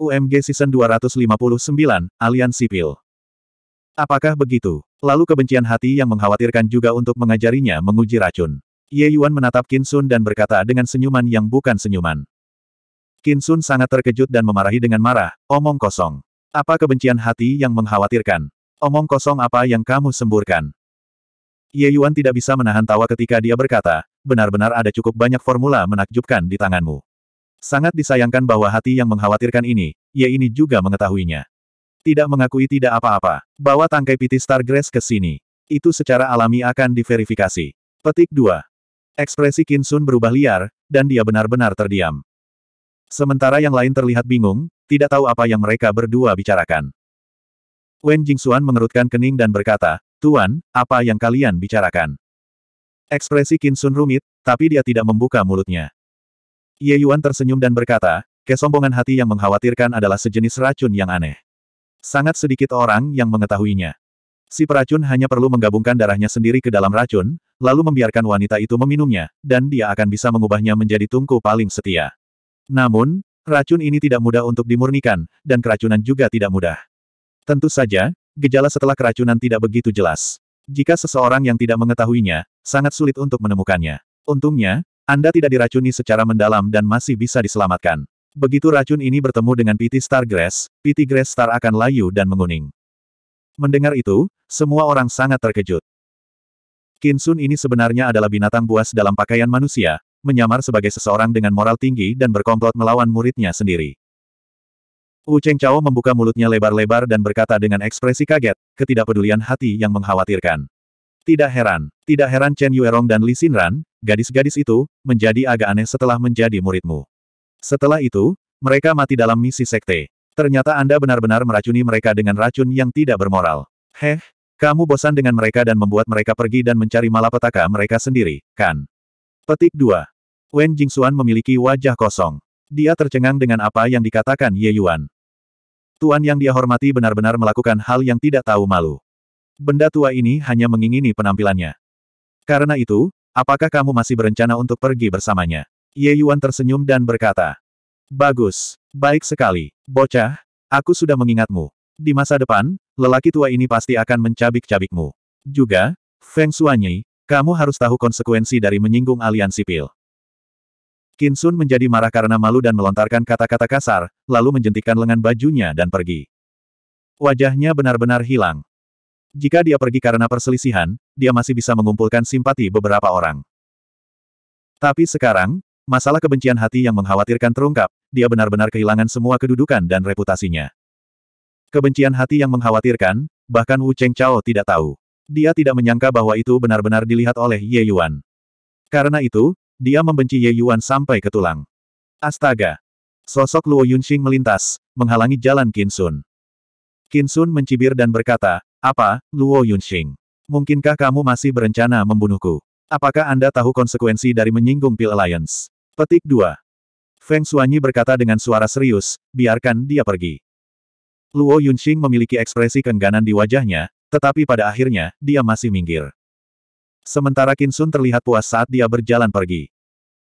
UMG Season 259, Alian Sipil. Apakah begitu? Lalu kebencian hati yang mengkhawatirkan juga untuk mengajarinya menguji racun. Ye Yuan menatap Qin Sun dan berkata dengan senyuman yang bukan senyuman. Qin Sun sangat terkejut dan memarahi dengan marah, omong kosong. Apa kebencian hati yang mengkhawatirkan? Omong kosong apa yang kamu semburkan? Ye Yuan tidak bisa menahan tawa ketika dia berkata, benar-benar ada cukup banyak formula menakjubkan di tanganmu. Sangat disayangkan bahwa hati yang mengkhawatirkan ini, Ye ini juga mengetahuinya. Tidak mengakui tidak apa-apa, bawa tangkai piti Stargrass ke sini. Itu secara alami akan diverifikasi. Petik 2. Ekspresi Kinsun berubah liar, dan dia benar-benar terdiam. Sementara yang lain terlihat bingung, tidak tahu apa yang mereka berdua bicarakan. Wen Jingxuan mengerutkan kening dan berkata, Tuan, apa yang kalian bicarakan? Ekspresi Kinsun rumit, tapi dia tidak membuka mulutnya. Ye Yuan tersenyum dan berkata, kesombongan hati yang mengkhawatirkan adalah sejenis racun yang aneh. Sangat sedikit orang yang mengetahuinya. Si peracun hanya perlu menggabungkan darahnya sendiri ke dalam racun, lalu membiarkan wanita itu meminumnya, dan dia akan bisa mengubahnya menjadi tungku paling setia. Namun, racun ini tidak mudah untuk dimurnikan, dan keracunan juga tidak mudah. Tentu saja, gejala setelah keracunan tidak begitu jelas. Jika seseorang yang tidak mengetahuinya, sangat sulit untuk menemukannya. Untungnya, anda tidak diracuni secara mendalam dan masih bisa diselamatkan. Begitu racun ini bertemu dengan Piti Stargrass, PT Grass Star akan layu dan menguning. Mendengar itu, semua orang sangat terkejut. Kinsun ini sebenarnya adalah binatang buas dalam pakaian manusia, menyamar sebagai seseorang dengan moral tinggi dan berkomplot melawan muridnya sendiri. Wu Cheng Chao membuka mulutnya lebar-lebar dan berkata dengan ekspresi kaget, ketidakpedulian hati yang mengkhawatirkan. Tidak heran, tidak heran Chen Yuerong dan Li Xinran, gadis-gadis itu, menjadi agak aneh setelah menjadi muridmu. Setelah itu, mereka mati dalam misi sekte. Ternyata Anda benar-benar meracuni mereka dengan racun yang tidak bermoral. Heh, kamu bosan dengan mereka dan membuat mereka pergi dan mencari malapetaka mereka sendiri, kan? Petik 2. Wen Jingxuan memiliki wajah kosong. Dia tercengang dengan apa yang dikatakan Ye Yuan. Tuan yang dia hormati benar-benar melakukan hal yang tidak tahu malu. Benda tua ini hanya mengingini penampilannya. Karena itu, Apakah kamu masih berencana untuk pergi bersamanya? Ye Yuan tersenyum dan berkata. Bagus. Baik sekali. Bocah, aku sudah mengingatmu. Di masa depan, lelaki tua ini pasti akan mencabik-cabikmu. Juga, Feng Xuanyi, kamu harus tahu konsekuensi dari menyinggung aliansi sipil. Kinsun menjadi marah karena malu dan melontarkan kata-kata kasar, lalu menjentikan lengan bajunya dan pergi. Wajahnya benar-benar hilang. Jika dia pergi karena perselisihan, dia masih bisa mengumpulkan simpati beberapa orang. Tapi sekarang, masalah kebencian hati yang mengkhawatirkan terungkap, dia benar-benar kehilangan semua kedudukan dan reputasinya. Kebencian hati yang mengkhawatirkan, bahkan Wu Cheng Chao tidak tahu. Dia tidak menyangka bahwa itu benar-benar dilihat oleh Ye Yuan. Karena itu, dia membenci Ye Yuan sampai ke tulang. Astaga! Sosok Luo Yunxing melintas, menghalangi jalan Kinsun. Kinsun mencibir dan berkata, apa, Luo Yunxing? Mungkinkah kamu masih berencana membunuhku? Apakah Anda tahu konsekuensi dari menyinggung Pil Alliance? Petik 2. Feng Xuanyi berkata dengan suara serius, biarkan dia pergi. Luo Yunxing memiliki ekspresi kengganan di wajahnya, tetapi pada akhirnya, dia masih minggir. Sementara Sun terlihat puas saat dia berjalan pergi.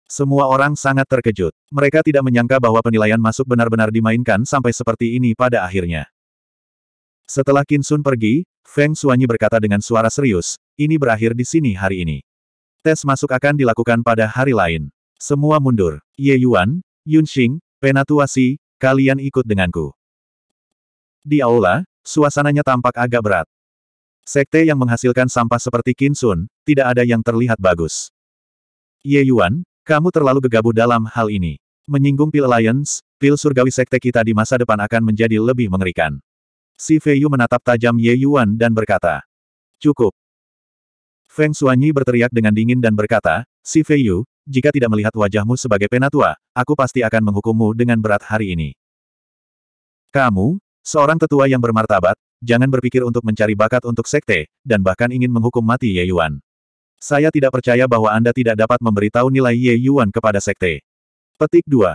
Semua orang sangat terkejut. Mereka tidak menyangka bahwa penilaian masuk benar-benar dimainkan sampai seperti ini pada akhirnya. Setelah Kinsun pergi, Feng Suanyi berkata dengan suara serius, ini berakhir di sini hari ini. Tes masuk akan dilakukan pada hari lain. Semua mundur. Ye Yuan, Yun Xing, Penatuasi, kalian ikut denganku. Di aula, suasananya tampak agak berat. Sekte yang menghasilkan sampah seperti Kinsun, tidak ada yang terlihat bagus. Ye Yuan, kamu terlalu gegabah dalam hal ini. Menyinggung Pil Alliance, pil surgawi sekte kita di masa depan akan menjadi lebih mengerikan. Si Fei Yu menatap tajam Ye Yuan dan berkata. Cukup. Feng Xuanyi berteriak dengan dingin dan berkata, Si Fei Yu, jika tidak melihat wajahmu sebagai penatua, aku pasti akan menghukummu dengan berat hari ini. Kamu, seorang tetua yang bermartabat, jangan berpikir untuk mencari bakat untuk sekte, dan bahkan ingin menghukum mati Ye Yuan. Saya tidak percaya bahwa Anda tidak dapat memberitahu nilai Ye Yuan kepada sekte. Petik 2.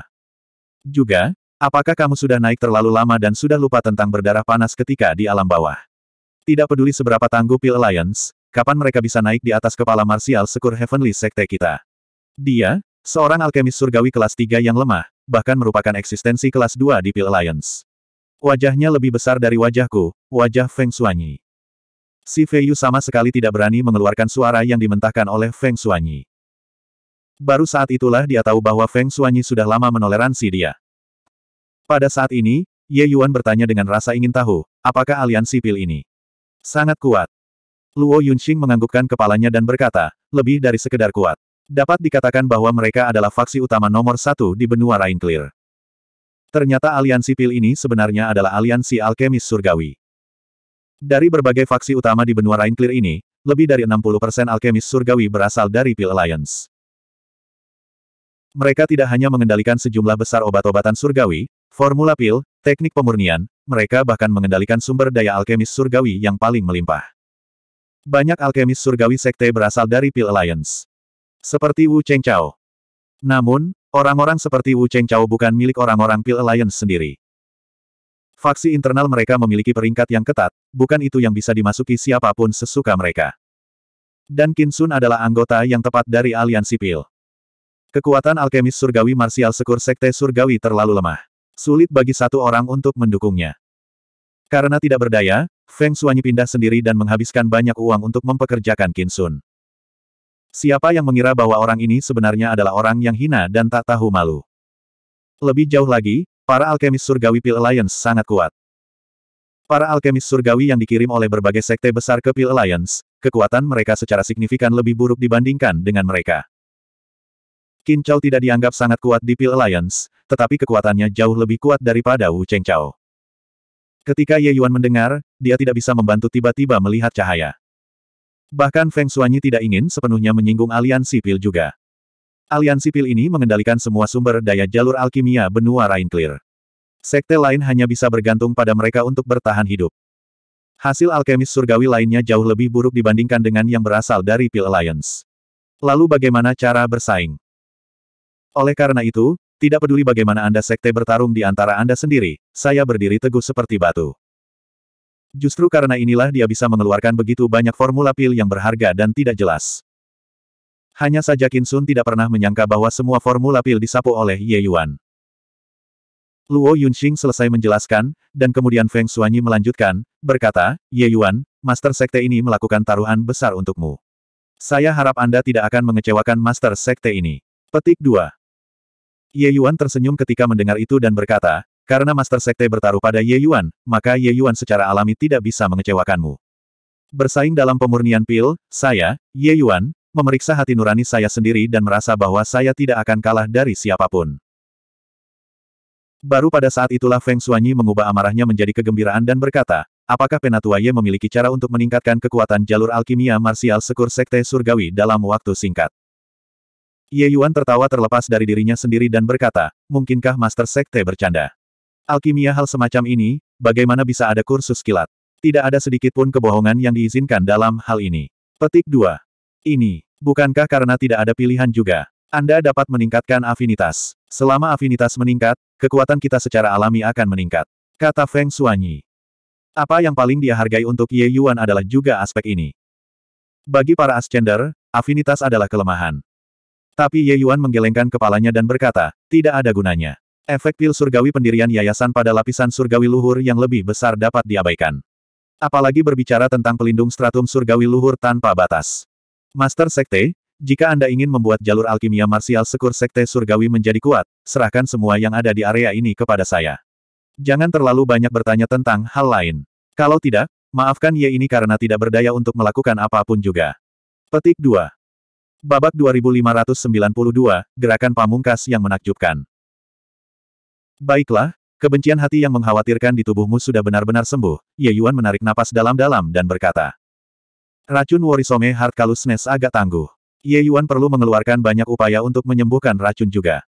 Juga, Apakah kamu sudah naik terlalu lama dan sudah lupa tentang berdarah panas ketika di alam bawah? Tidak peduli seberapa tangguh Pil Alliance, kapan mereka bisa naik di atas kepala marsial sekur Heavenly Sekte kita? Dia, seorang alkemis surgawi kelas 3 yang lemah, bahkan merupakan eksistensi kelas 2 di Pil Alliance. Wajahnya lebih besar dari wajahku, wajah Feng Suanyi. Si Feiyu sama sekali tidak berani mengeluarkan suara yang dimentahkan oleh Feng Suanyi. Baru saat itulah dia tahu bahwa Feng Suanyi sudah lama menoleransi dia. Pada saat ini, Ye Yuan bertanya dengan rasa ingin tahu, apakah aliansi pil ini sangat kuat. Luo Yunxing menganggukkan kepalanya dan berkata, lebih dari sekedar kuat. Dapat dikatakan bahwa mereka adalah faksi utama nomor satu di benua Rainclear. Ternyata aliansi pil ini sebenarnya adalah aliansi alkemis surgawi. Dari berbagai faksi utama di benua Rainclear ini, lebih dari 60% alkemis surgawi berasal dari Pil Alliance. Mereka tidak hanya mengendalikan sejumlah besar obat-obatan surgawi, Formula pil, teknik pemurnian, mereka bahkan mengendalikan sumber daya alkemis surgawi yang paling melimpah. Banyak alkemis surgawi sekte berasal dari Pil Alliance. Seperti Wu Cheng Chao. Namun, orang-orang seperti Wu Cheng Chao bukan milik orang-orang Pil Alliance sendiri. Faksi internal mereka memiliki peringkat yang ketat, bukan itu yang bisa dimasuki siapapun sesuka mereka. Dan Kinsun adalah anggota yang tepat dari aliansi Pil. Kekuatan alkemis surgawi marsial sekur sekte surgawi terlalu lemah sulit bagi satu orang untuk mendukungnya. Karena tidak berdaya, Feng Xuanyi pindah sendiri dan menghabiskan banyak uang untuk mempekerjakan Qin Sun. Siapa yang mengira bahwa orang ini sebenarnya adalah orang yang hina dan tak tahu malu? Lebih jauh lagi, para alkemis surgawi Pil Alliance sangat kuat. Para alkemis surgawi yang dikirim oleh berbagai sekte besar ke Pil Alliance, kekuatan mereka secara signifikan lebih buruk dibandingkan dengan mereka. Qin Chao tidak dianggap sangat kuat di Pil Alliance, tetapi kekuatannya jauh lebih kuat daripada Wu Cheng Chao. Ketika Ye Yuan mendengar, dia tidak bisa membantu tiba-tiba melihat cahaya. Bahkan Feng Xuanyi tidak ingin sepenuhnya menyinggung aliansi Pil juga. Aliansi Pil ini mengendalikan semua sumber daya jalur alkimia benua Rainclear. Sekte lain hanya bisa bergantung pada mereka untuk bertahan hidup. Hasil alkemis surgawi lainnya jauh lebih buruk dibandingkan dengan yang berasal dari Pil Alliance. Lalu bagaimana cara bersaing? Oleh karena itu, tidak peduli bagaimana Anda sekte bertarung di antara Anda sendiri, saya berdiri teguh seperti batu. Justru karena inilah dia bisa mengeluarkan begitu banyak formula pil yang berharga dan tidak jelas. Hanya saja Kinsun tidak pernah menyangka bahwa semua formula pil disapu oleh Ye Yuan. Luo Yunxing selesai menjelaskan, dan kemudian Feng Xuanyi melanjutkan, berkata, Ye Yuan, Master Sekte ini melakukan taruhan besar untukmu. Saya harap Anda tidak akan mengecewakan Master Sekte ini. Petik 2. Ye Yuan tersenyum ketika mendengar itu dan berkata, karena Master Sekte bertaruh pada Ye Yuan, maka Ye Yuan secara alami tidak bisa mengecewakanmu. Bersaing dalam pemurnian pil, saya, Ye Yuan, memeriksa hati nurani saya sendiri dan merasa bahwa saya tidak akan kalah dari siapapun. Baru pada saat itulah Feng Xuanyi mengubah amarahnya menjadi kegembiraan dan berkata, apakah Penatua Ye memiliki cara untuk meningkatkan kekuatan jalur alkimia marsial sekur Sekte Surgawi dalam waktu singkat? Ye Yuan tertawa terlepas dari dirinya sendiri dan berkata, mungkinkah Master Sekte bercanda? Alkimia hal semacam ini, bagaimana bisa ada kursus kilat? Tidak ada sedikit pun kebohongan yang diizinkan dalam hal ini. Petik 2. Ini, bukankah karena tidak ada pilihan juga? Anda dapat meningkatkan afinitas. Selama afinitas meningkat, kekuatan kita secara alami akan meningkat. Kata Feng Suanyi. Apa yang paling dia hargai untuk Ye Yuan adalah juga aspek ini. Bagi para Ascender, afinitas adalah kelemahan. Tapi Ye Yuan menggelengkan kepalanya dan berkata, tidak ada gunanya. Efek pil surgawi pendirian yayasan pada lapisan surgawi luhur yang lebih besar dapat diabaikan. Apalagi berbicara tentang pelindung stratum surgawi luhur tanpa batas. Master Sekte, jika Anda ingin membuat jalur alkimia marsial sekur Sekte surgawi menjadi kuat, serahkan semua yang ada di area ini kepada saya. Jangan terlalu banyak bertanya tentang hal lain. Kalau tidak, maafkan Ye ini karena tidak berdaya untuk melakukan apapun juga. Petik 2. Babak 2592, gerakan pamungkas yang menakjubkan. Baiklah, kebencian hati yang mengkhawatirkan di tubuhmu sudah benar-benar sembuh, Ye Yuan menarik napas dalam-dalam dan berkata. Racun Worisome Heart Kalusnes agak tangguh. Ye Yuan perlu mengeluarkan banyak upaya untuk menyembuhkan racun juga.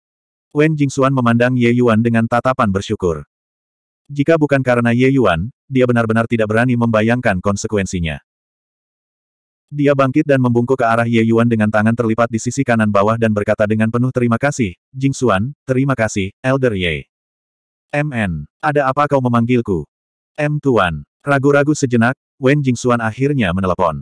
Wen Jingxuan memandang Ye Yuan dengan tatapan bersyukur. Jika bukan karena Ye Yuan, dia benar-benar tidak berani membayangkan konsekuensinya. Dia bangkit dan membungkuk ke arah Ye Yuan dengan tangan terlipat di sisi kanan bawah dan berkata dengan penuh terima kasih, Jing Xuan, terima kasih, Elder Ye. MN, ada apa kau memanggilku? M Tuan, ragu-ragu sejenak, Wen Jing Xuan akhirnya menelepon.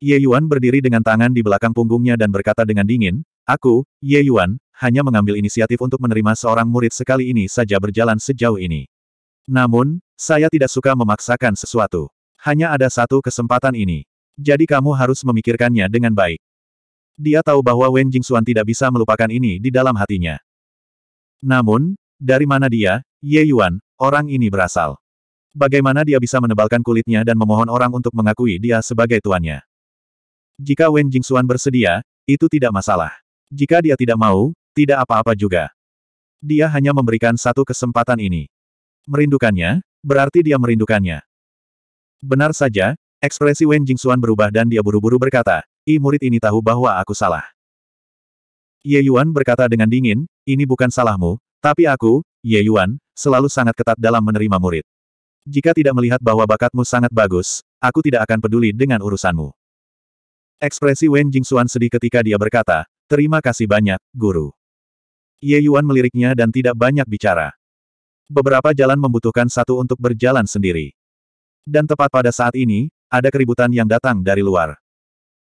Ye Yuan berdiri dengan tangan di belakang punggungnya dan berkata dengan dingin, Aku, Ye Yuan, hanya mengambil inisiatif untuk menerima seorang murid sekali ini saja berjalan sejauh ini. Namun, saya tidak suka memaksakan sesuatu. Hanya ada satu kesempatan ini. Jadi kamu harus memikirkannya dengan baik. Dia tahu bahwa Wen Jingxuan tidak bisa melupakan ini di dalam hatinya. Namun, dari mana dia, Ye Yuan, orang ini berasal? Bagaimana dia bisa menebalkan kulitnya dan memohon orang untuk mengakui dia sebagai tuannya? Jika Wen Jingxuan bersedia, itu tidak masalah. Jika dia tidak mau, tidak apa-apa juga. Dia hanya memberikan satu kesempatan ini. Merindukannya, berarti dia merindukannya. Benar saja, ekspresi Wen Jingxuan berubah dan dia buru-buru berkata, I murid ini tahu bahwa aku salah. Ye Yuan berkata dengan dingin, ini bukan salahmu, tapi aku, Ye Yuan, selalu sangat ketat dalam menerima murid. Jika tidak melihat bahwa bakatmu sangat bagus, aku tidak akan peduli dengan urusanmu. Ekspresi Wen Jingxuan sedih ketika dia berkata, terima kasih banyak, guru. Ye Yuan meliriknya dan tidak banyak bicara. Beberapa jalan membutuhkan satu untuk berjalan sendiri. Dan tepat pada saat ini, ada keributan yang datang dari luar.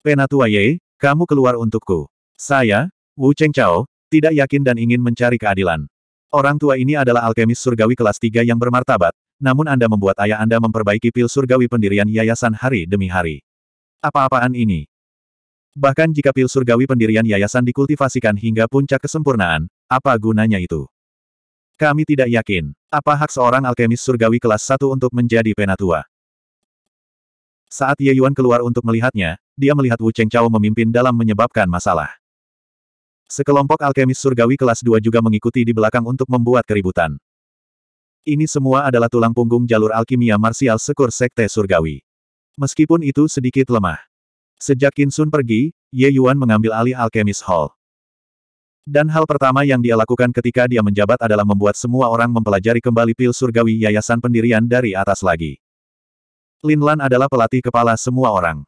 Penatua Ye, kamu keluar untukku. Saya, Wu Cheng Chao, tidak yakin dan ingin mencari keadilan. Orang tua ini adalah alkemis surgawi kelas 3 yang bermartabat, namun Anda membuat ayah Anda memperbaiki pil surgawi pendirian yayasan hari demi hari. Apa-apaan ini? Bahkan jika pil surgawi pendirian yayasan dikultivasikan hingga puncak kesempurnaan, apa gunanya itu? Kami tidak yakin. Apa hak seorang alkemis surgawi kelas 1 untuk menjadi penatua? Saat Ye Yuan keluar untuk melihatnya, dia melihat Wu Cheng Chao memimpin dalam menyebabkan masalah. Sekelompok alkemis surgawi kelas 2 juga mengikuti di belakang untuk membuat keributan. Ini semua adalah tulang punggung jalur alkimia marsial sekur sekte surgawi. Meskipun itu sedikit lemah. Sejak Kinsun pergi, Ye Yuan mengambil alih alkemis Hall. Dan hal pertama yang dia lakukan ketika dia menjabat adalah membuat semua orang mempelajari kembali pil surgawi yayasan pendirian dari atas lagi. Lin Lan adalah pelatih kepala semua orang.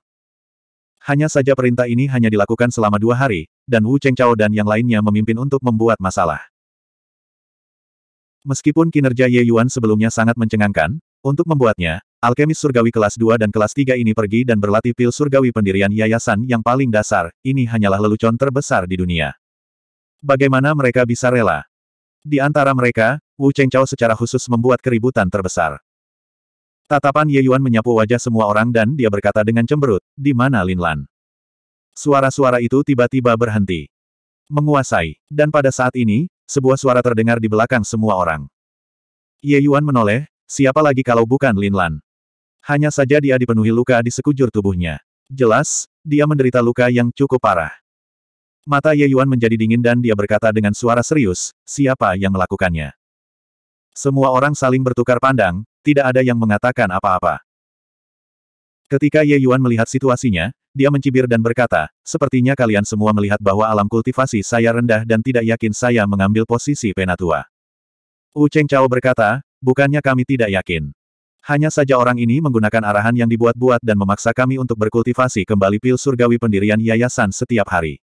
Hanya saja perintah ini hanya dilakukan selama dua hari, dan Wu Cheng Chengchao dan yang lainnya memimpin untuk membuat masalah. Meskipun kinerja Ye Yuan sebelumnya sangat mencengangkan, untuk membuatnya, alkemis surgawi kelas 2 dan kelas 3 ini pergi dan berlatih pil surgawi pendirian yayasan yang paling dasar, ini hanyalah lelucon terbesar di dunia. Bagaimana mereka bisa rela? Di antara mereka, Wu Chengchao secara khusus membuat keributan terbesar. Tatapan Ye Yuan menyapu wajah semua orang dan dia berkata dengan cemberut, di mana Lin Lan? Suara-suara itu tiba-tiba berhenti. Menguasai. Dan pada saat ini, sebuah suara terdengar di belakang semua orang. Ye Yuan menoleh, siapa lagi kalau bukan Lin Lan? Hanya saja dia dipenuhi luka di sekujur tubuhnya. Jelas, dia menderita luka yang cukup parah. Mata Ye Yuan menjadi dingin dan dia berkata dengan suara serius, siapa yang melakukannya? Semua orang saling bertukar pandang, tidak ada yang mengatakan apa-apa. Ketika Ye Yuan melihat situasinya, dia mencibir dan berkata, sepertinya kalian semua melihat bahwa alam kultivasi saya rendah dan tidak yakin saya mengambil posisi penatua. Wu Cheng Chao berkata, bukannya kami tidak yakin. Hanya saja orang ini menggunakan arahan yang dibuat-buat dan memaksa kami untuk berkultivasi kembali pil surgawi pendirian yayasan setiap hari.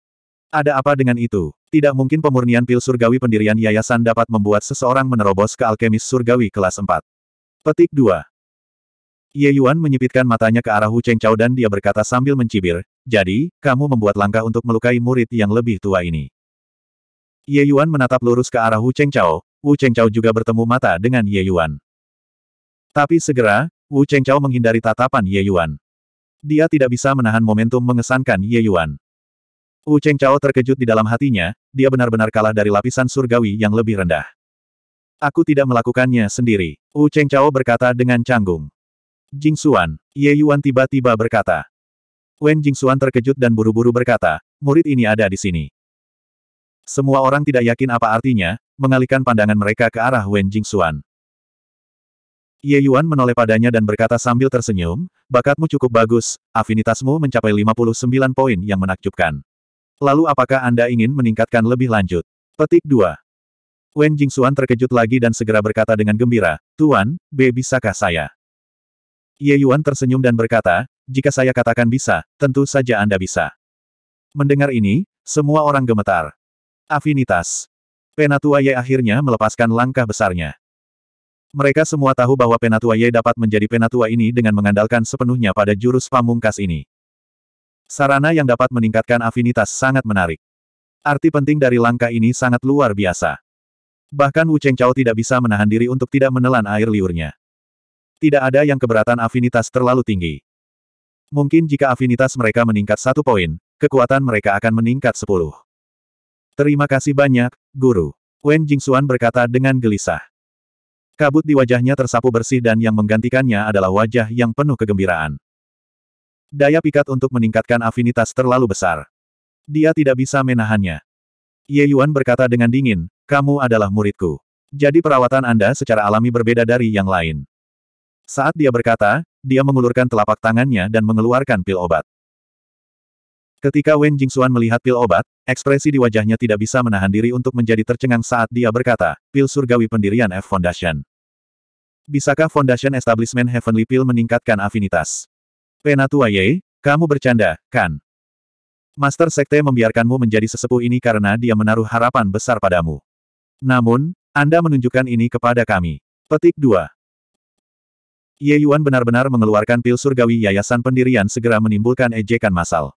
Ada apa dengan itu? Tidak mungkin pemurnian pil surgawi pendirian yayasan dapat membuat seseorang menerobos ke alkemis surgawi kelas 4. Petik 2. Ye Yuan menyipitkan matanya ke arah Hu Cheng Chao dan dia berkata sambil mencibir, jadi, kamu membuat langkah untuk melukai murid yang lebih tua ini. Ye Yuan menatap lurus ke arah Hu Cheng Chao, Wu Cheng Chao juga bertemu mata dengan Ye Yuan. Tapi segera, Wu Cheng Chao menghindari tatapan Ye Yuan. Dia tidak bisa menahan momentum mengesankan Ye Yuan. Wu Cheng Chao terkejut di dalam hatinya, dia benar-benar kalah dari lapisan surgawi yang lebih rendah. Aku tidak melakukannya sendiri, Wu Cheng Chao berkata dengan canggung. Jing Xuan, Ye Yuan tiba-tiba berkata. Wen Jing Xuan terkejut dan buru-buru berkata, murid ini ada di sini. Semua orang tidak yakin apa artinya, mengalihkan pandangan mereka ke arah Wen Jing Xuan. Ye Yuan menoleh padanya dan berkata sambil tersenyum, bakatmu cukup bagus, afinitasmu mencapai 59 poin yang menakjubkan. Lalu apakah Anda ingin meningkatkan lebih lanjut? Petik 2. Wen Jingxuan terkejut lagi dan segera berkata dengan gembira, Tuan, B bisakah saya? Ye Yuan tersenyum dan berkata, jika saya katakan bisa, tentu saja Anda bisa. Mendengar ini, semua orang gemetar. Afinitas. Penatua Ye akhirnya melepaskan langkah besarnya. Mereka semua tahu bahwa Penatua Ye dapat menjadi Penatua ini dengan mengandalkan sepenuhnya pada jurus pamungkas ini. Sarana yang dapat meningkatkan afinitas sangat menarik. Arti penting dari langkah ini sangat luar biasa. Bahkan Wu Cheng Chengchao tidak bisa menahan diri untuk tidak menelan air liurnya. Tidak ada yang keberatan afinitas terlalu tinggi. Mungkin jika afinitas mereka meningkat satu poin, kekuatan mereka akan meningkat sepuluh. Terima kasih banyak, Guru. Wen Jingxuan berkata dengan gelisah. Kabut di wajahnya tersapu bersih dan yang menggantikannya adalah wajah yang penuh kegembiraan. Daya pikat untuk meningkatkan afinitas terlalu besar. Dia tidak bisa menahannya. Ye Yuan berkata dengan dingin, kamu adalah muridku. Jadi perawatan Anda secara alami berbeda dari yang lain. Saat dia berkata, dia mengulurkan telapak tangannya dan mengeluarkan pil obat. Ketika Wen Jingxuan melihat pil obat, ekspresi di wajahnya tidak bisa menahan diri untuk menjadi tercengang saat dia berkata, pil surgawi pendirian F Foundation. Bisakah Foundation Establishment Heavenly Pill meningkatkan afinitas? Penatua Ye, kamu bercanda, kan? Master Sekte membiarkanmu menjadi sesepuh ini karena dia menaruh harapan besar padamu. Namun, Anda menunjukkan ini kepada kami. Petik 2. Ye Yuan benar-benar mengeluarkan pil surgawi yayasan pendirian segera menimbulkan ejekan massal.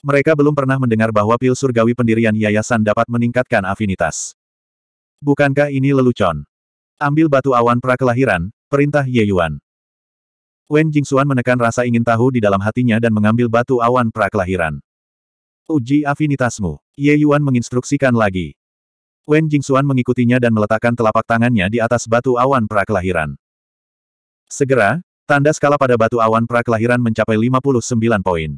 Mereka belum pernah mendengar bahwa pil surgawi pendirian yayasan dapat meningkatkan afinitas. Bukankah ini lelucon? Ambil batu awan prakelahiran, perintah Ye Yuan. Wen Jingxuan menekan rasa ingin tahu di dalam hatinya dan mengambil batu awan prakelahiran. Uji afinitasmu. Ye Yuan menginstruksikan lagi. Wen Jingxuan mengikutinya dan meletakkan telapak tangannya di atas batu awan prakelahiran. Segera, tanda skala pada batu awan prakelahiran mencapai 59 poin.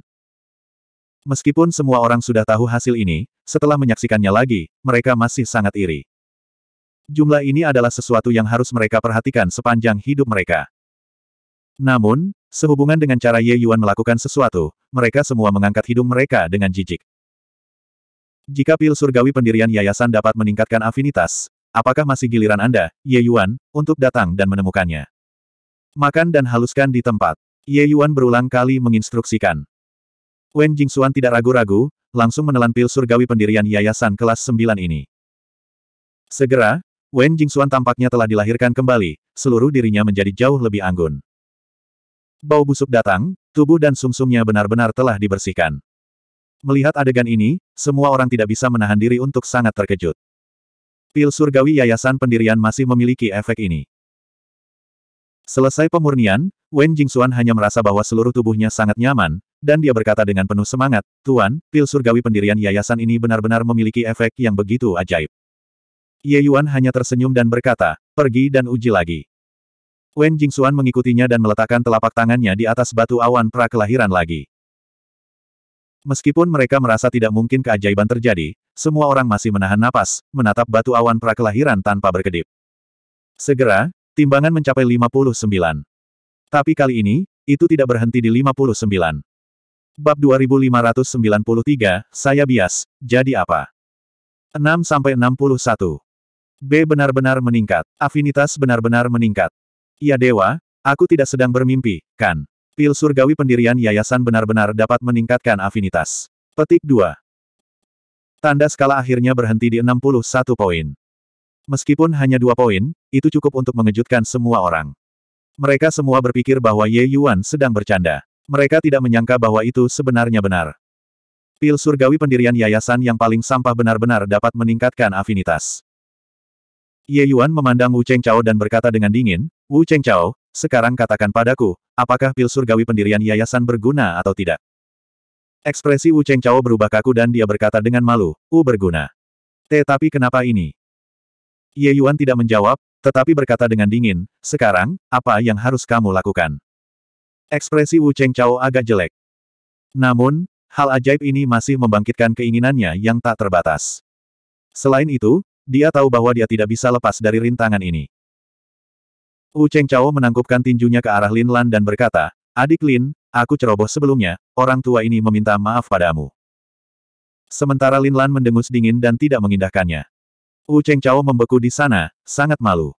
Meskipun semua orang sudah tahu hasil ini, setelah menyaksikannya lagi, mereka masih sangat iri. Jumlah ini adalah sesuatu yang harus mereka perhatikan sepanjang hidup mereka. Namun, sehubungan dengan cara Ye Yuan melakukan sesuatu, mereka semua mengangkat hidung mereka dengan jijik. Jika pil surgawi pendirian yayasan dapat meningkatkan afinitas, apakah masih giliran Anda, Ye Yuan, untuk datang dan menemukannya? Makan dan haluskan di tempat. Ye Yuan berulang kali menginstruksikan. Wen Jingxuan tidak ragu-ragu, langsung menelan pil surgawi pendirian yayasan kelas 9 ini. Segera, Wen Jingxuan tampaknya telah dilahirkan kembali, seluruh dirinya menjadi jauh lebih anggun. Bau busuk datang, tubuh dan sumsumnya benar-benar telah dibersihkan. Melihat adegan ini, semua orang tidak bisa menahan diri untuk sangat terkejut. Pil surgawi yayasan pendirian masih memiliki efek ini. Selesai pemurnian, Wen Jingxuan hanya merasa bahwa seluruh tubuhnya sangat nyaman, dan dia berkata dengan penuh semangat, Tuan, pil surgawi pendirian yayasan ini benar-benar memiliki efek yang begitu ajaib. Ye Yuan hanya tersenyum dan berkata, pergi dan uji lagi. Wen Jingxuan mengikutinya dan meletakkan telapak tangannya di atas batu awan prakelahiran lagi. Meskipun mereka merasa tidak mungkin keajaiban terjadi, semua orang masih menahan napas, menatap batu awan prakelahiran tanpa berkedip. Segera, timbangan mencapai 59. Tapi kali ini, itu tidak berhenti di 59. Bab 2593, saya bias, jadi apa? 6-61. B benar-benar meningkat. Afinitas benar-benar meningkat. Iya dewa, aku tidak sedang bermimpi, kan? Pil surgawi pendirian yayasan benar-benar dapat meningkatkan afinitas. Petik 2. Tanda skala akhirnya berhenti di 61 poin. Meskipun hanya dua poin, itu cukup untuk mengejutkan semua orang. Mereka semua berpikir bahwa Ye Yuan sedang bercanda. Mereka tidak menyangka bahwa itu sebenarnya benar. Pil surgawi pendirian yayasan yang paling sampah benar-benar dapat meningkatkan afinitas. Ye Yuan memandang Wu Cheng Chao dan berkata dengan dingin, Wu Chengchao, sekarang katakan padaku, apakah pil surgawi pendirian yayasan berguna atau tidak? Ekspresi Wu Chengchao berubah kaku dan dia berkata dengan malu, U berguna. Tetapi eh, kenapa ini? Ye Yuan tidak menjawab, tetapi berkata dengan dingin, sekarang, apa yang harus kamu lakukan? Ekspresi Wu Chengchao agak jelek. Namun, hal ajaib ini masih membangkitkan keinginannya yang tak terbatas. Selain itu, dia tahu bahwa dia tidak bisa lepas dari rintangan ini. Wu Cheng Chao menangkupkan tinjunya ke arah Lin Lan dan berkata, Adik Lin, aku ceroboh sebelumnya, orang tua ini meminta maaf padamu. Sementara Lin Lan mendengus dingin dan tidak mengindahkannya. Wu Cheng Chao membeku di sana, sangat malu.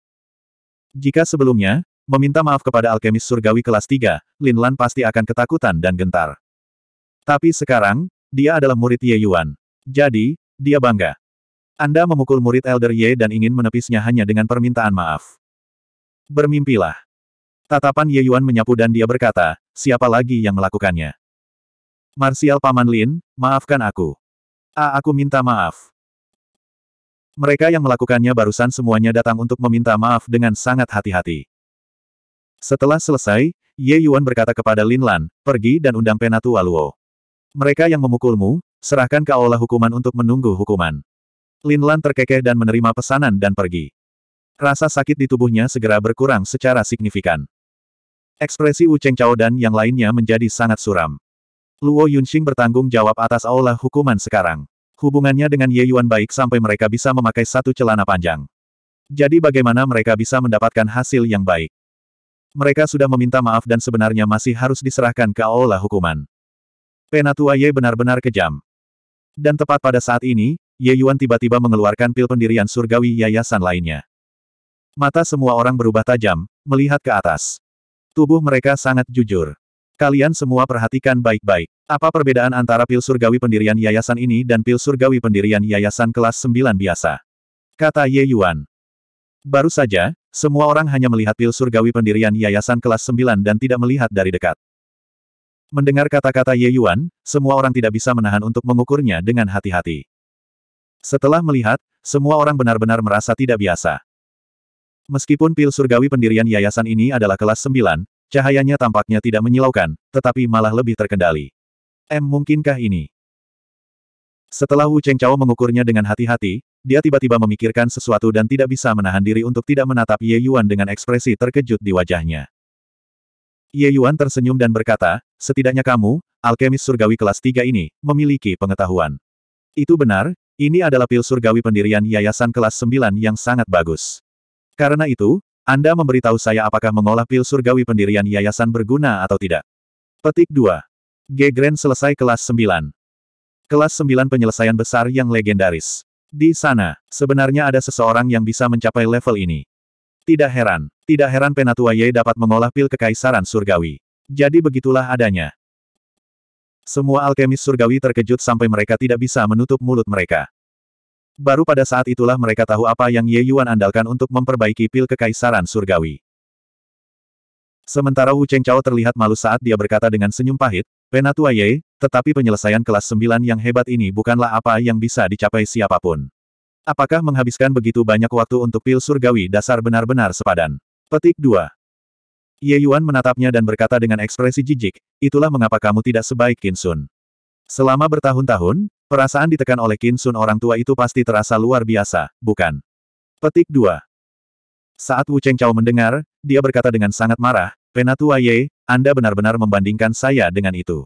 Jika sebelumnya, meminta maaf kepada alkemis surgawi kelas 3, Lin Lan pasti akan ketakutan dan gentar. Tapi sekarang, dia adalah murid Ye Yuan. Jadi, dia bangga. Anda memukul murid Elder Ye dan ingin menepisnya hanya dengan permintaan maaf. Bermimpilah. Tatapan Ye Yuan menyapu dan dia berkata, siapa lagi yang melakukannya? Marsial Paman Lin, maafkan aku. A aku minta maaf. Mereka yang melakukannya barusan semuanya datang untuk meminta maaf dengan sangat hati-hati. Setelah selesai, Ye Yuan berkata kepada Lin Lan, pergi dan undang Penatu Waluo. Mereka yang memukulmu, serahkan ke Allah hukuman untuk menunggu hukuman. Lin Lan terkekeh dan menerima pesanan dan pergi. Rasa sakit di tubuhnya segera berkurang secara signifikan. Ekspresi Wu Cheng Chao dan yang lainnya menjadi sangat suram. Luo Yunxing bertanggung jawab atas aula hukuman sekarang. Hubungannya dengan Ye Yuan baik sampai mereka bisa memakai satu celana panjang. Jadi bagaimana mereka bisa mendapatkan hasil yang baik? Mereka sudah meminta maaf dan sebenarnya masih harus diserahkan ke aula hukuman. Penatua Ye benar-benar kejam. Dan tepat pada saat ini, Ye Yuan tiba-tiba mengeluarkan pil pendirian surgawi yayasan lainnya. Mata semua orang berubah tajam, melihat ke atas. Tubuh mereka sangat jujur. Kalian semua perhatikan baik-baik. Apa perbedaan antara pil surgawi pendirian yayasan ini dan pil surgawi pendirian yayasan kelas 9 biasa? Kata Ye Yuan. Baru saja, semua orang hanya melihat pil surgawi pendirian yayasan kelas 9 dan tidak melihat dari dekat. Mendengar kata-kata Ye Yuan, semua orang tidak bisa menahan untuk mengukurnya dengan hati-hati. Setelah melihat, semua orang benar-benar merasa tidak biasa. Meskipun pil surgawi pendirian yayasan ini adalah kelas 9, cahayanya tampaknya tidak menyilaukan, tetapi malah lebih terkendali. M mungkinkah ini? Setelah Wu Cheng Chao mengukurnya dengan hati-hati, dia tiba-tiba memikirkan sesuatu dan tidak bisa menahan diri untuk tidak menatap Ye Yuan dengan ekspresi terkejut di wajahnya. Ye Yuan tersenyum dan berkata, setidaknya kamu, alkemis surgawi kelas 3 ini, memiliki pengetahuan. Itu benar, ini adalah pil surgawi pendirian yayasan kelas 9 yang sangat bagus. Karena itu, Anda memberitahu saya apakah mengolah pil surgawi pendirian yayasan berguna atau tidak. Petik 2. Gegren selesai kelas 9. Kelas 9 penyelesaian besar yang legendaris. Di sana, sebenarnya ada seseorang yang bisa mencapai level ini. Tidak heran, tidak heran Penatua Ye dapat mengolah pil kekaisaran surgawi. Jadi begitulah adanya. Semua alkemis surgawi terkejut sampai mereka tidak bisa menutup mulut mereka. Baru pada saat itulah mereka tahu apa yang Ye Yuan andalkan untuk memperbaiki pil kekaisaran surgawi. Sementara Wu Cheng Chao terlihat malu saat dia berkata dengan senyum pahit, Penatua Ye, tetapi penyelesaian kelas 9 yang hebat ini bukanlah apa yang bisa dicapai siapapun. Apakah menghabiskan begitu banyak waktu untuk pil surgawi dasar benar-benar sepadan? Petik 2. Ye Yuan menatapnya dan berkata dengan ekspresi jijik, itulah mengapa kamu tidak sebaik Kinsun. Selama bertahun-tahun, perasaan ditekan oleh Kinsun orang tua itu pasti terasa luar biasa, bukan? Petik 2. Saat Wu Cheng Chao mendengar, dia berkata dengan sangat marah, Penatua Ye, Anda benar-benar membandingkan saya dengan itu.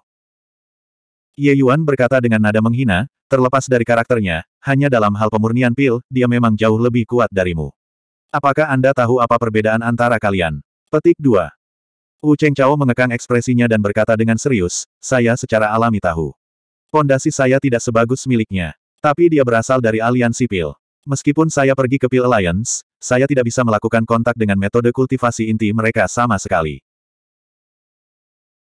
Ye Yuan berkata dengan nada menghina, terlepas dari karakternya, hanya dalam hal pemurnian pil, dia memang jauh lebih kuat darimu. Apakah Anda tahu apa perbedaan antara kalian? Petik 2. Wu Cheng Chao mengekang ekspresinya dan berkata dengan serius, saya secara alami tahu. Pondasi saya tidak sebagus miliknya. Tapi dia berasal dari aliansi pil. Meskipun saya pergi ke Pil Alliance, saya tidak bisa melakukan kontak dengan metode kultivasi inti mereka sama sekali.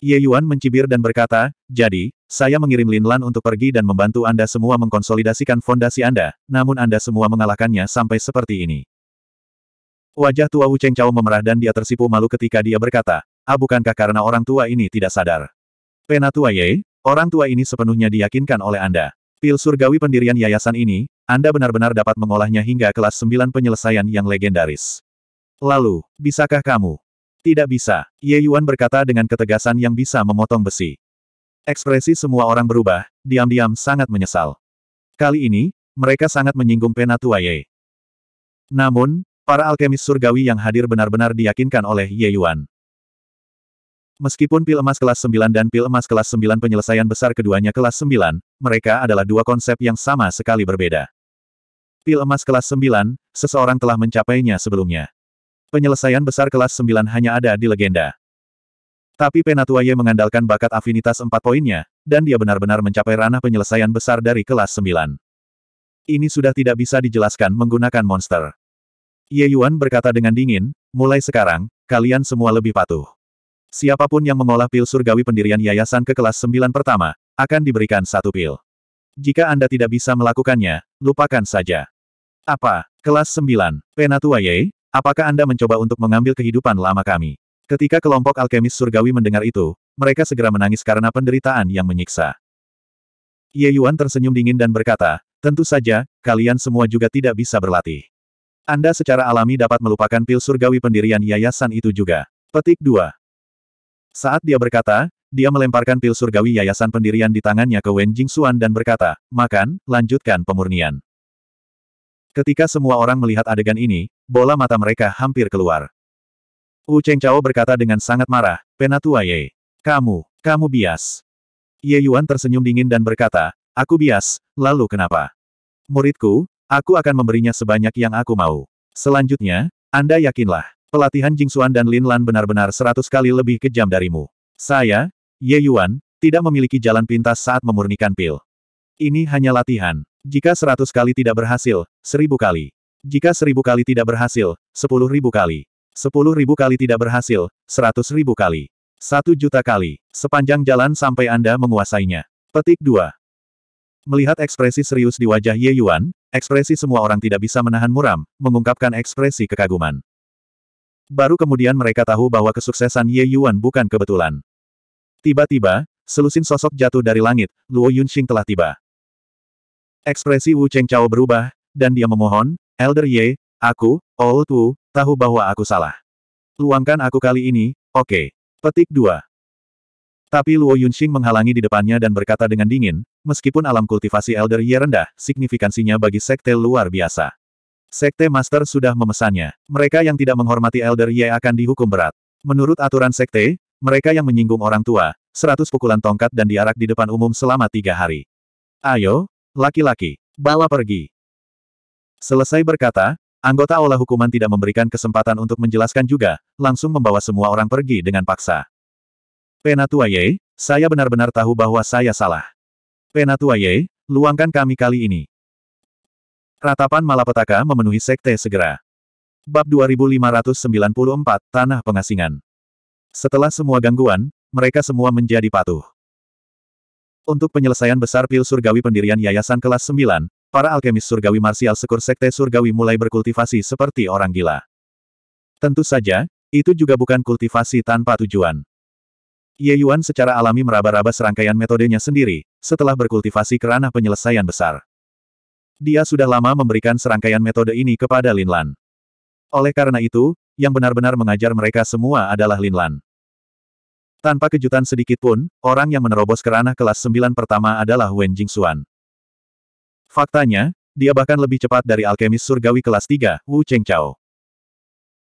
Ye Yuan mencibir dan berkata, jadi, saya mengirim Lin Lan untuk pergi dan membantu Anda semua mengkonsolidasikan fondasi Anda, namun Anda semua mengalahkannya sampai seperti ini. Wajah tua Wu Cheng Chao memerah dan dia tersipu malu ketika dia berkata, ah bukankah karena orang tua ini tidak sadar. penatua Ye, Orang tua ini sepenuhnya diyakinkan oleh Anda. Pil surgawi pendirian yayasan ini, Anda benar-benar dapat mengolahnya hingga kelas 9 penyelesaian yang legendaris. Lalu, bisakah kamu? Tidak bisa, Ye Yuan berkata dengan ketegasan yang bisa memotong besi. Ekspresi semua orang berubah, diam-diam sangat menyesal. Kali ini, mereka sangat menyinggung Penatua Ye. Namun, para alkemis surgawi yang hadir benar-benar diyakinkan oleh Ye Yuan. Meskipun pil emas kelas 9 dan pil emas kelas 9 penyelesaian besar keduanya kelas 9, mereka adalah dua konsep yang sama sekali berbeda. Pil emas kelas 9, seseorang telah mencapainya sebelumnya. Penyelesaian besar kelas 9 hanya ada di legenda. Tapi Penatuaye mengandalkan bakat afinitas empat poinnya, dan dia benar-benar mencapai ranah penyelesaian besar dari kelas 9. Ini sudah tidak bisa dijelaskan menggunakan monster. Ye Yuan berkata dengan dingin, mulai sekarang, kalian semua lebih patuh. Siapapun yang mengolah pil surgawi pendirian yayasan ke kelas 9 pertama, akan diberikan satu pil. Jika Anda tidak bisa melakukannya, lupakan saja. Apa? Kelas 9. Penatua Ye, apakah Anda mencoba untuk mengambil kehidupan lama kami? Ketika kelompok alkemis surgawi mendengar itu, mereka segera menangis karena penderitaan yang menyiksa. Ye Yuan tersenyum dingin dan berkata, tentu saja, kalian semua juga tidak bisa berlatih. Anda secara alami dapat melupakan pil surgawi pendirian yayasan itu juga. Petik 2. Saat dia berkata, dia melemparkan pil surgawi yayasan pendirian di tangannya ke Wen Jingxuan dan berkata, makan, lanjutkan pemurnian. Ketika semua orang melihat adegan ini, bola mata mereka hampir keluar. Wu Chengchao berkata dengan sangat marah, Penatua Ye. Kamu, kamu bias. Ye Yuan tersenyum dingin dan berkata, aku bias, lalu kenapa? Muridku, aku akan memberinya sebanyak yang aku mau. Selanjutnya, Anda yakinlah. Pelatihan Jingxuan dan Lin Lan benar-benar seratus kali lebih kejam darimu. Saya, Ye Yuan, tidak memiliki jalan pintas saat memurnikan pil. Ini hanya latihan. Jika seratus kali tidak berhasil, seribu kali. Jika seribu kali tidak berhasil, sepuluh ribu kali. Sepuluh ribu kali tidak berhasil, seratus ribu kali. Satu juta kali. Sepanjang jalan sampai Anda menguasainya. Petik 2. Melihat ekspresi serius di wajah Ye Yuan, ekspresi semua orang tidak bisa menahan muram, mengungkapkan ekspresi kekaguman. Baru kemudian mereka tahu bahwa kesuksesan Ye Yuan bukan kebetulan. Tiba-tiba, selusin sosok jatuh dari langit, Luo Yunxing telah tiba. Ekspresi Wu Cheng Chao berubah, dan dia memohon, Elder Ye, aku, Old Wu, tahu bahwa aku salah. Luangkan aku kali ini, oke. Okay. Petik 2. Tapi Luo Yunxing menghalangi di depannya dan berkata dengan dingin, meskipun alam kultivasi Elder Ye rendah, signifikansinya bagi sekte luar biasa. Sekte Master sudah memesannya. Mereka yang tidak menghormati Elder Ye akan dihukum berat. Menurut aturan sekte, mereka yang menyinggung orang tua, seratus pukulan tongkat dan diarak di depan umum selama tiga hari. Ayo, laki-laki, bawa pergi. Selesai berkata, anggota olah hukuman tidak memberikan kesempatan untuk menjelaskan juga, langsung membawa semua orang pergi dengan paksa. Penatua Ye, saya benar-benar tahu bahwa saya salah. Penatua Ye, luangkan kami kali ini. Ratapan malapetaka memenuhi sekte segera. Bab 2594, Tanah Pengasingan. Setelah semua gangguan, mereka semua menjadi patuh. Untuk penyelesaian besar pil surgawi pendirian Yayasan Kelas 9, para alkemis surgawi marsial sekur sekte surgawi mulai berkultivasi seperti orang gila. Tentu saja, itu juga bukan kultivasi tanpa tujuan. Ye Yuan secara alami meraba-raba serangkaian metodenya sendiri, setelah berkultivasi kerana penyelesaian besar. Dia sudah lama memberikan serangkaian metode ini kepada Linlan. Oleh karena itu, yang benar-benar mengajar mereka semua adalah Linlan. Tanpa kejutan sedikit pun, orang yang menerobos ke ranah kelas 9 pertama adalah Wen Jingxuan. Faktanya, dia bahkan lebih cepat dari alkemis surgawi kelas 3, Wu Chengchao.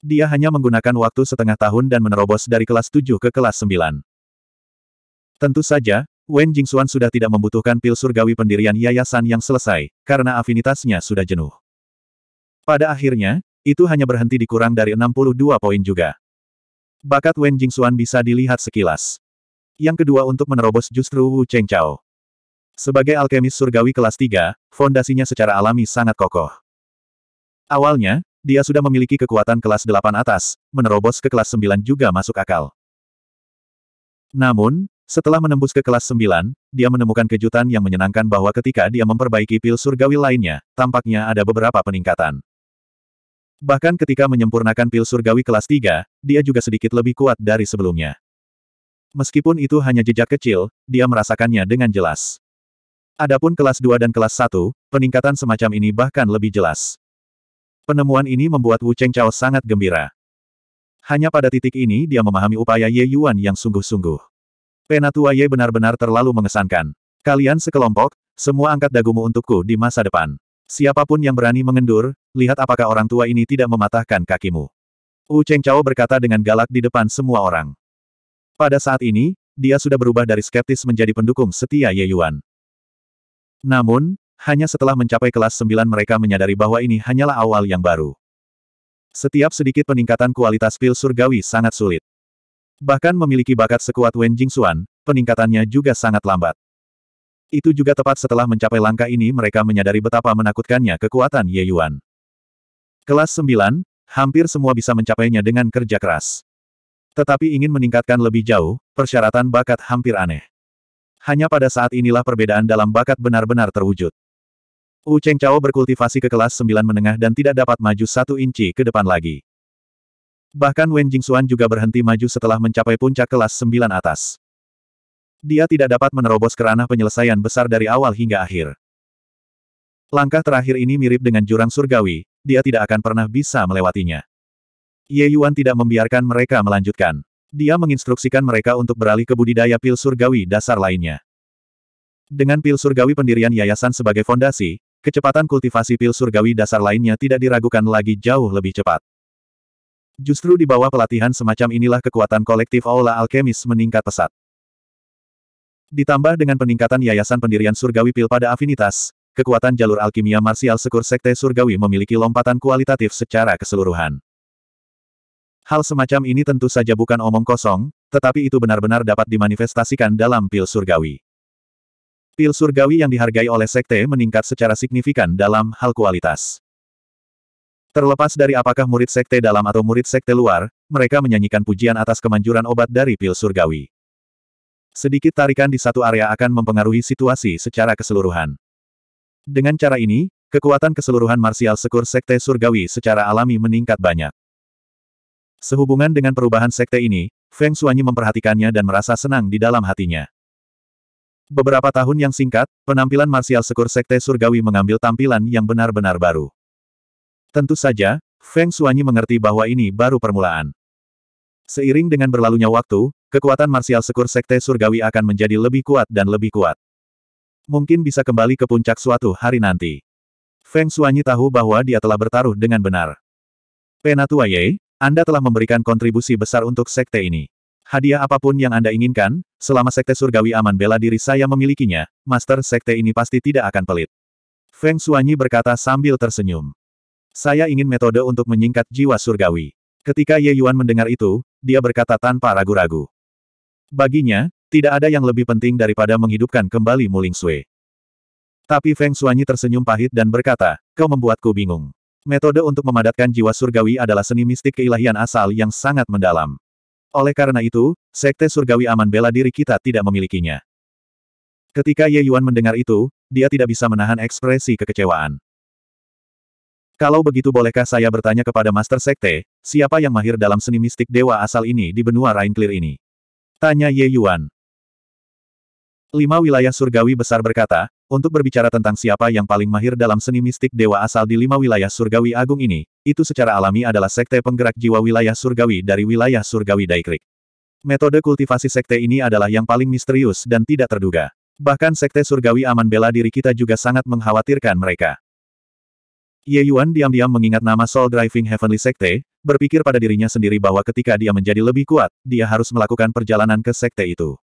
Dia hanya menggunakan waktu setengah tahun dan menerobos dari kelas 7 ke kelas 9. Tentu saja, Wen Jingxuan sudah tidak membutuhkan pil surgawi pendirian yayasan yang selesai, karena afinitasnya sudah jenuh. Pada akhirnya, itu hanya berhenti di kurang dari 62 poin juga. Bakat Wen Jingxuan bisa dilihat sekilas. Yang kedua untuk menerobos justru Wu Chengchao. Sebagai alkemis surgawi kelas 3, fondasinya secara alami sangat kokoh. Awalnya, dia sudah memiliki kekuatan kelas 8 atas, menerobos ke kelas 9 juga masuk akal. Namun, setelah menembus ke kelas 9, dia menemukan kejutan yang menyenangkan bahwa ketika dia memperbaiki pil surgawi lainnya, tampaknya ada beberapa peningkatan. Bahkan ketika menyempurnakan pil surgawi kelas 3, dia juga sedikit lebih kuat dari sebelumnya. Meskipun itu hanya jejak kecil, dia merasakannya dengan jelas. Adapun kelas 2 dan kelas 1, peningkatan semacam ini bahkan lebih jelas. Penemuan ini membuat Wu Cheng Chao sangat gembira. Hanya pada titik ini dia memahami upaya Ye Yuan yang sungguh-sungguh. Penatua Ye benar-benar terlalu mengesankan. Kalian sekelompok, semua angkat dagumu untukku di masa depan. Siapapun yang berani mengendur, lihat apakah orang tua ini tidak mematahkan kakimu. Wu Cheng Chao berkata dengan galak di depan semua orang. Pada saat ini, dia sudah berubah dari skeptis menjadi pendukung setia Ye Yuan. Namun, hanya setelah mencapai kelas 9 mereka menyadari bahwa ini hanyalah awal yang baru. Setiap sedikit peningkatan kualitas pil surgawi sangat sulit. Bahkan memiliki bakat sekuat Wen Jingxuan, peningkatannya juga sangat lambat. Itu juga tepat setelah mencapai langkah ini mereka menyadari betapa menakutkannya kekuatan Ye Yuan. Kelas 9, hampir semua bisa mencapainya dengan kerja keras. Tetapi ingin meningkatkan lebih jauh, persyaratan bakat hampir aneh. Hanya pada saat inilah perbedaan dalam bakat benar-benar terwujud. Wu Cheng Chao berkultivasi ke kelas 9 menengah dan tidak dapat maju satu inci ke depan lagi. Bahkan Wen Jingxuan juga berhenti maju setelah mencapai puncak kelas 9 atas. Dia tidak dapat menerobos kerana penyelesaian besar dari awal hingga akhir. Langkah terakhir ini mirip dengan jurang surgawi, dia tidak akan pernah bisa melewatinya. Ye Yuan tidak membiarkan mereka melanjutkan. Dia menginstruksikan mereka untuk beralih ke budidaya pil surgawi dasar lainnya. Dengan pil surgawi pendirian yayasan sebagai fondasi, kecepatan kultivasi pil surgawi dasar lainnya tidak diragukan lagi jauh lebih cepat. Justru di bawah pelatihan semacam inilah kekuatan kolektif Aula Alkemis meningkat pesat. Ditambah dengan peningkatan Yayasan Pendirian Surgawi Pil pada afinitas, kekuatan jalur alkimia marsial sekur Sekte Surgawi memiliki lompatan kualitatif secara keseluruhan. Hal semacam ini tentu saja bukan omong kosong, tetapi itu benar-benar dapat dimanifestasikan dalam pil surgawi. Pil surgawi yang dihargai oleh sekte meningkat secara signifikan dalam hal kualitas. Terlepas dari apakah murid sekte dalam atau murid sekte luar, mereka menyanyikan pujian atas kemanjuran obat dari pil surgawi. Sedikit tarikan di satu area akan mempengaruhi situasi secara keseluruhan. Dengan cara ini, kekuatan keseluruhan marsial sekur sekte surgawi secara alami meningkat banyak. Sehubungan dengan perubahan sekte ini, Feng Suanyi memperhatikannya dan merasa senang di dalam hatinya. Beberapa tahun yang singkat, penampilan marsial sekur sekte surgawi mengambil tampilan yang benar-benar baru. Tentu saja, Feng Xuanyi mengerti bahwa ini baru permulaan. Seiring dengan berlalunya waktu, kekuatan marsial sekur Sekte Surgawi akan menjadi lebih kuat dan lebih kuat. Mungkin bisa kembali ke puncak suatu hari nanti. Feng Xuanyi tahu bahwa dia telah bertaruh dengan benar. Penatua Ye, Anda telah memberikan kontribusi besar untuk Sekte ini. Hadiah apapun yang Anda inginkan, selama Sekte Surgawi aman bela diri saya memilikinya, Master Sekte ini pasti tidak akan pelit. Feng Xuanyi berkata sambil tersenyum. Saya ingin metode untuk menyingkat jiwa surgawi. Ketika Ye Yuan mendengar itu, dia berkata tanpa ragu-ragu. Baginya, tidak ada yang lebih penting daripada menghidupkan kembali Muling Sui. Tapi Feng Suanyi tersenyum pahit dan berkata, kau membuatku bingung. Metode untuk memadatkan jiwa surgawi adalah seni mistik keilahian asal yang sangat mendalam. Oleh karena itu, sekte surgawi aman bela diri kita tidak memilikinya. Ketika Ye Yuan mendengar itu, dia tidak bisa menahan ekspresi kekecewaan. Kalau begitu bolehkah saya bertanya kepada Master Sekte, siapa yang mahir dalam seni mistik dewa asal ini di benua Rainclear ini? Tanya Ye Yuan. Lima wilayah surgawi besar berkata, untuk berbicara tentang siapa yang paling mahir dalam seni mistik dewa asal di lima wilayah surgawi agung ini, itu secara alami adalah sekte penggerak jiwa wilayah surgawi dari wilayah surgawi Daikrik. Metode kultivasi sekte ini adalah yang paling misterius dan tidak terduga. Bahkan sekte surgawi aman bela diri kita juga sangat mengkhawatirkan mereka. Ye Yuan diam-diam mengingat nama Soul Driving Heavenly Sekte, berpikir pada dirinya sendiri bahwa ketika dia menjadi lebih kuat, dia harus melakukan perjalanan ke sekte itu.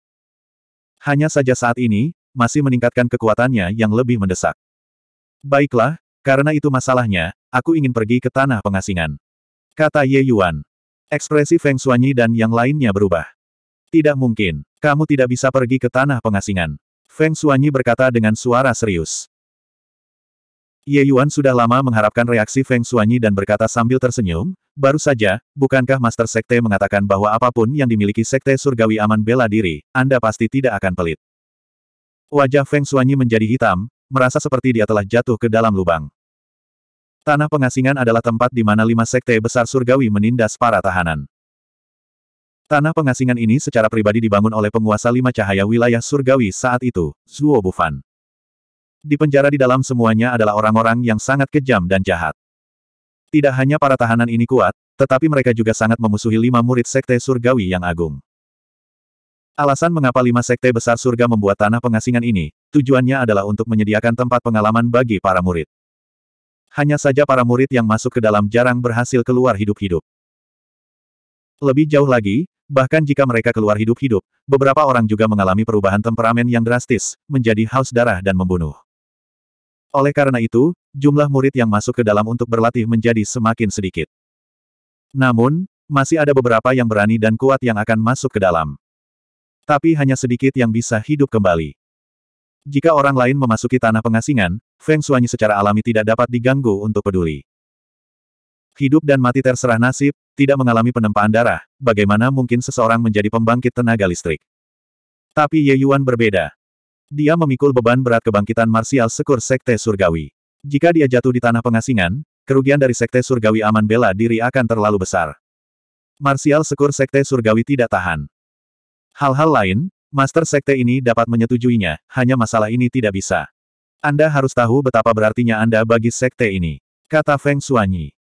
Hanya saja saat ini, masih meningkatkan kekuatannya yang lebih mendesak. Baiklah, karena itu masalahnya, aku ingin pergi ke tanah pengasingan. Kata Ye Yuan. Ekspresi Feng Xuanyi dan yang lainnya berubah. Tidak mungkin, kamu tidak bisa pergi ke tanah pengasingan. Feng Xuanyi berkata dengan suara serius. Ye Yuan sudah lama mengharapkan reaksi Feng Xuanyi dan berkata sambil tersenyum, baru saja, bukankah Master Sekte mengatakan bahwa apapun yang dimiliki Sekte Surgawi aman bela diri, Anda pasti tidak akan pelit. Wajah Feng Xuanyi menjadi hitam, merasa seperti dia telah jatuh ke dalam lubang. Tanah pengasingan adalah tempat di mana lima sekte besar surgawi menindas para tahanan. Tanah pengasingan ini secara pribadi dibangun oleh penguasa lima cahaya wilayah surgawi saat itu, Zuo Bufan. Di penjara di dalam semuanya adalah orang-orang yang sangat kejam dan jahat. Tidak hanya para tahanan ini kuat, tetapi mereka juga sangat memusuhi lima murid sekte surgawi yang agung. Alasan mengapa lima sekte besar surga membuat tanah pengasingan ini, tujuannya adalah untuk menyediakan tempat pengalaman bagi para murid. Hanya saja para murid yang masuk ke dalam jarang berhasil keluar hidup-hidup. Lebih jauh lagi, bahkan jika mereka keluar hidup-hidup, beberapa orang juga mengalami perubahan temperamen yang drastis, menjadi haus darah dan membunuh. Oleh karena itu, jumlah murid yang masuk ke dalam untuk berlatih menjadi semakin sedikit. Namun, masih ada beberapa yang berani dan kuat yang akan masuk ke dalam. Tapi hanya sedikit yang bisa hidup kembali. Jika orang lain memasuki tanah pengasingan, Feng Shuanyi secara alami tidak dapat diganggu untuk peduli. Hidup dan mati terserah nasib, tidak mengalami penempaan darah, bagaimana mungkin seseorang menjadi pembangkit tenaga listrik. Tapi Ye Yuan berbeda. Dia memikul beban berat kebangkitan marsial sekur Sekte Surgawi. Jika dia jatuh di tanah pengasingan, kerugian dari Sekte Surgawi aman bela diri akan terlalu besar. Marsial sekur Sekte Surgawi tidak tahan. Hal-hal lain, Master Sekte ini dapat menyetujuinya, hanya masalah ini tidak bisa. Anda harus tahu betapa berartinya Anda bagi Sekte ini. Kata Feng Suanyi.